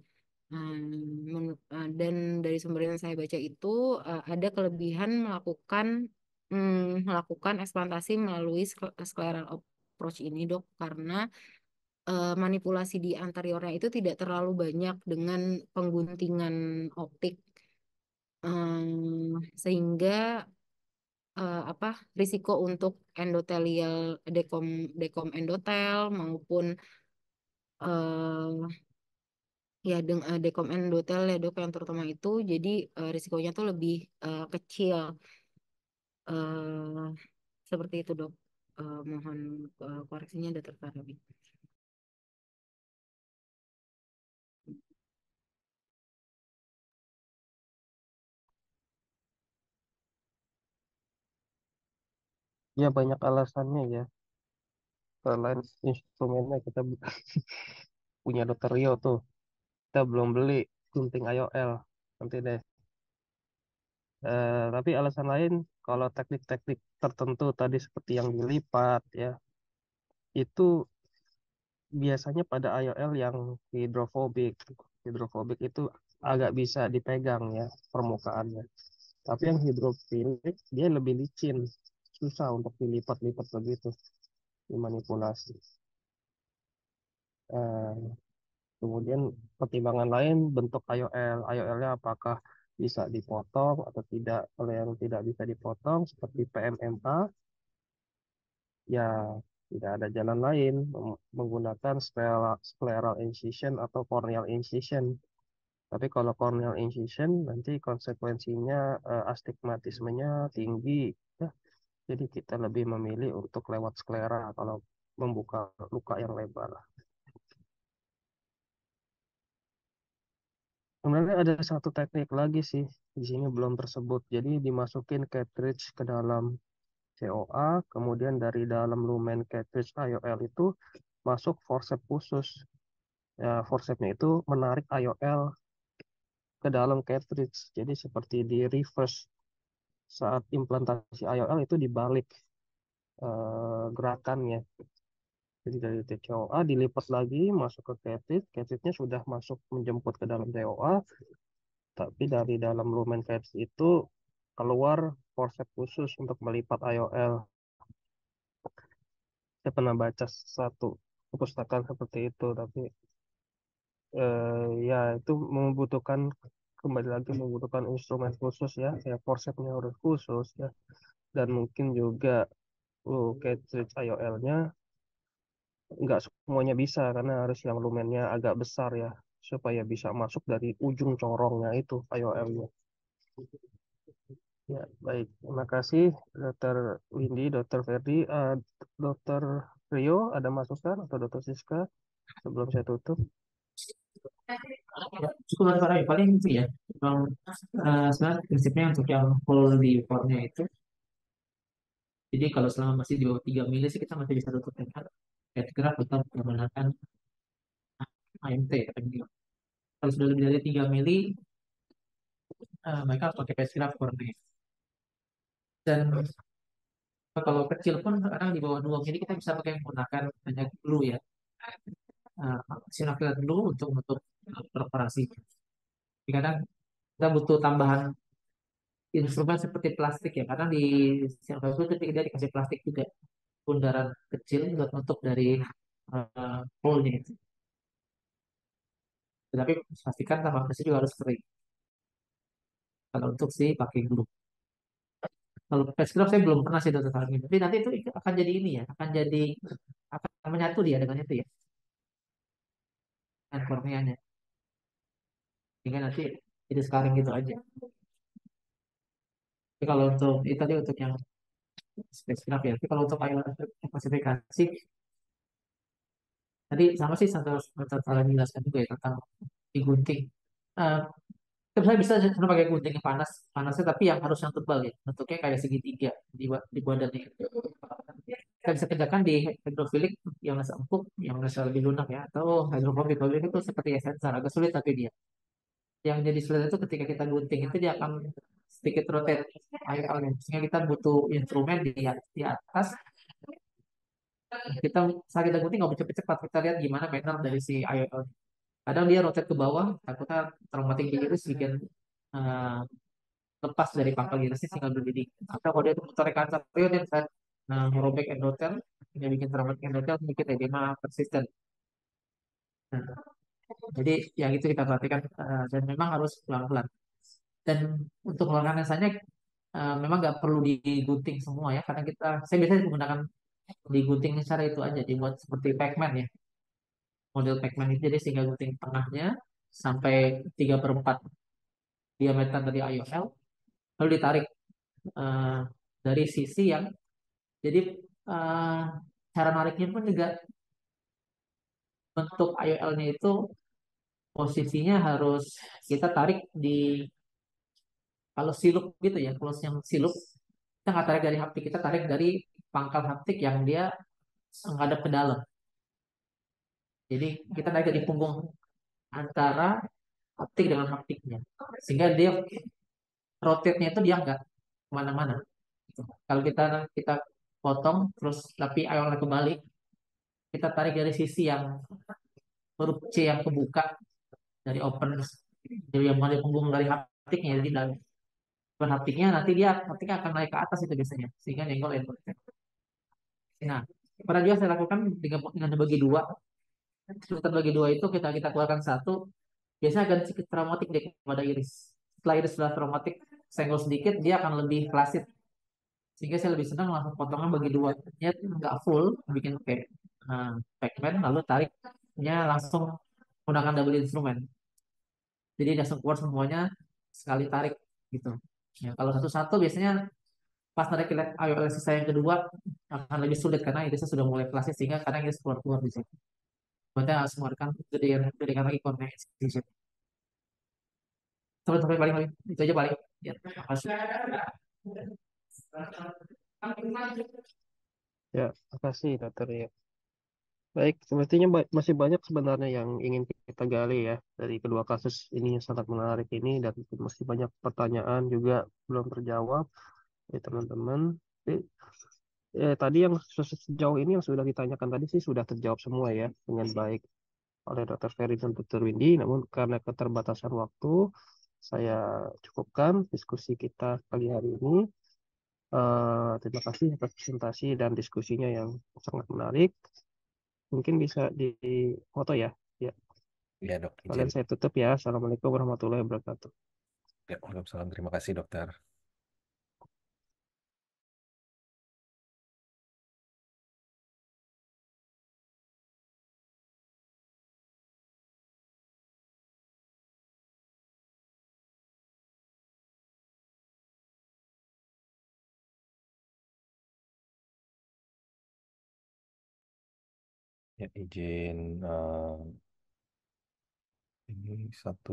Um, uh, dan dari sumber yang saya baca itu uh, ada kelebihan melakukan um, melakukan eksplantasi melalui scleral approach ini dok karena manipulasi di anteriornya itu tidak terlalu banyak dengan pengguntingan optik sehingga uh, apa, risiko untuk endotelial dekom dekom endotel maupun, uh, ya dengan eh, dekom endotel ya Dok yang terutama itu jadi, uh, risikonya tuh lebih, uh, kecil. uh, seperti itu Dok, uh, mohon, uh, koreksinya Dokter Fahri. ya banyak alasannya ya selain instrumennya kita punya dokter Rio tuh kita belum beli gunting IOL nanti deh eh, tapi alasan lain kalau teknik-teknik tertentu tadi seperti yang dilipat ya itu biasanya pada IOL yang hidrofobik hidrofobik itu agak bisa dipegang ya permukaannya tapi yang hidrofilik dia lebih licin susah untuk dilipat-lipat begitu dimanipulasi eh, kemudian pertimbangan lain bentuk IOL IOL-nya apakah bisa dipotong atau tidak kalau yang tidak bisa dipotong seperti PMMA ya tidak ada jalan lain menggunakan scleral, incision atau corneal incision tapi kalau corneal incision nanti konsekuensinya eh, astigmatismenya tinggi jadi kita lebih memilih untuk lewat sklera kalau membuka luka yang lebar. Sebenarnya ada satu teknik lagi sih di sini belum tersebut. Jadi dimasukin cartridge ke dalam COA, kemudian dari dalam lumen cartridge IOL itu masuk forceps khusus. Ya, forcepsnya itu menarik IOL ke dalam cartridge. Jadi seperti di reverse saat implantasi IOL itu dibalik uh, gerakannya. Jadi dari TCOA dilipat lagi masuk ke catheter, catheternya sudah masuk menjemput ke dalam TOA, tapi dari dalam lumen catheter itu keluar forset khusus untuk melipat IOL. Saya pernah baca satu perpustakaan seperti itu, tapi eh, ya itu membutuhkan kembali lagi membutuhkan instrumen khusus ya kayak forcepnya harus khusus ya dan mungkin juga uh, cartridge IOL-nya nggak semuanya bisa karena harus yang lumennya agak besar ya supaya bisa masuk dari ujung corongnya itu IOL-nya. Ya, baik. Terima kasih Dokter Windy, Dokter Ferdi, uh, Dokter Rio ada masukan atau Dokter Siska sebelum saya tutup? Ya, cukup buat orang paling itu ya memang eh, sebenarnya prinsipnya untuk yang full di portnya itu jadi kalau selama masih di bawah 3 mili sih kita masih bisa tutup dengan graph tetap menggunakan AMT kalau sudah lebih dari 3 mili eh, mereka pakai patch graph portnya dan kalau kecil pun kadang di bawah 2 mili kita bisa pakai menggunakan banyak blue ya kita eh, dulu untuk untuk hmm. perkorasi. Kadang kita butuh tambahan instrumen seperti plastik ya, karena di sinovial itu ketika dia dikasih plastik juga bundaran kecil buat untuk dari uh, hole uh, itu. Tetapi pastikan tambahan besi juga harus kering. Kalau untuk si pakai dulu, Kalau face saya belum pernah sih ini, Tapi nanti itu akan jadi ini ya, akan jadi akan menyatu dia dengan itu ya permiannya sehingga nanti itu sekarang gitu aja Jadi kalau untuk itu tadi untuk yang spesifik ya tapi kalau untuk yang klasifikasi tadi sama sih satu cara menjelaskan juga ya tentang digunting uh, eh, saya bisa cuma pakai gunting yang panas panasnya tapi yang harus yang tebal ya bentuknya kayak segitiga dibuat di badannya kita bisa kerjakan di hidrofilik yang rasa empuk, yang rasa lebih lunak ya, atau hidrofobik. Hidrofobik itu seperti esensial, agak sulit tapi dia. Yang jadi sulit itu ketika kita gunting itu dia akan sedikit rotate air Sehingga kita butuh instrumen di, atas. Kita saat kita gunting nggak cepat-cepat, kita lihat gimana manner dari si air Kadang dia rotate ke bawah, takutnya traumatik itu bikin uh, lepas dari pangkal virusnya sehingga berdiri. Atau kalau dia itu putar kanan, dia Nah, eh, merobek endotel, yang bikin trombosit endotel, sedikit edema persisten. Nah, jadi yang itu kita perhatikan eh, dan memang harus pelan-pelan. Dan untuk lawan rasanya eh, memang nggak perlu digunting semua ya, karena kita saya biasanya menggunakan digunting secara itu aja, dibuat seperti Pacman ya. Model Pacman itu jadi sehingga gunting tengahnya sampai tiga per 4 diameter dari IOL, lalu ditarik uh, dari sisi yang jadi uh, cara nariknya pun juga bentuk IOL-nya itu posisinya harus kita tarik di kalau siluk gitu ya, kalau yang siluk kita nggak tarik dari haptik, kita tarik dari pangkal haptik yang dia menghadap ke dalam. Jadi kita tarik dari punggung antara haptik dengan haptiknya, sehingga dia rotate-nya itu dia nggak kemana-mana. Kalau kita kita potong terus tapi ayolnya kembali kita tarik dari sisi yang huruf C yang kebuka dari open dari yang mulai punggung dari haptiknya jadi dari haptiknya nanti dia haptiknya akan naik ke atas itu biasanya sehingga nenggol yang nah pernah juga saya lakukan dengan, dengan bagi dua sebutan bagi dua itu kita kita keluarkan satu biasanya akan sedikit traumatik dia kepada iris setelah iris sudah traumatik senggol sedikit dia akan lebih klasik sehingga saya lebih senang langsung potongan bagi dua ya nggak full bikin kayak nah, eh, pac lalu tariknya langsung menggunakan double instrument jadi langsung keluar semuanya sekali tarik gitu ya, kalau satu-satu biasanya pas narik ayo saya yang kedua akan lebih sulit karena itu saya sudah mulai kelasnya sehingga kadang ini keluar-keluar di sini Berarti harus mengeluarkan jadi gedean lagi di execution. Sampai sampai paling paling itu aja paling. Ya, kasih Ya, kasih Dokter ya. Baik, semestinya masih banyak sebenarnya yang ingin kita gali ya dari kedua kasus ini yang sangat menarik ini dan masih banyak pertanyaan juga belum terjawab ya teman-teman. ya tadi yang sejauh ini yang sudah ditanyakan tadi sih sudah terjawab semua ya dengan baik oleh Dr. Ferry dan Dr. Windy. Namun karena keterbatasan waktu, saya cukupkan diskusi kita pagi hari ini. Uh, terima kasih atas presentasi dan diskusinya yang sangat menarik. Mungkin bisa di foto ya. Ya, ya dok. Kalian saya tutup ya. Assalamualaikum warahmatullahi wabarakatuh. Ya, Waalaikumsalam. Terima kasih dokter. Ya, izin uh, ini satu,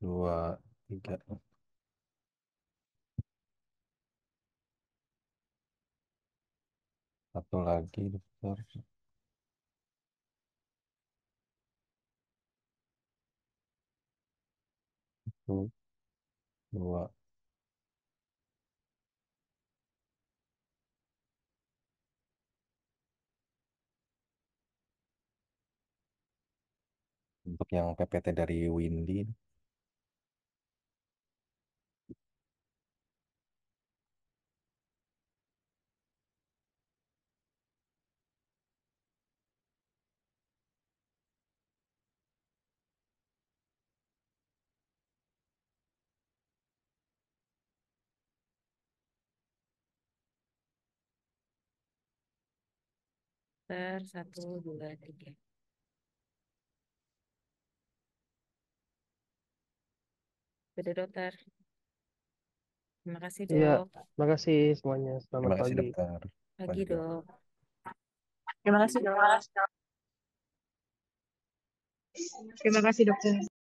dua, tiga. Satu lagi, dokter. Satu, dua, untuk yang PPT dari Windy. ter satu dua tiga Beda dokter. Terima kasih Iya, dok. terima kasih semuanya. Selamat Terima kasih, pagi. dokter. Pagi dok. dok. Terima kasih, dok. Terima kasih, dokter.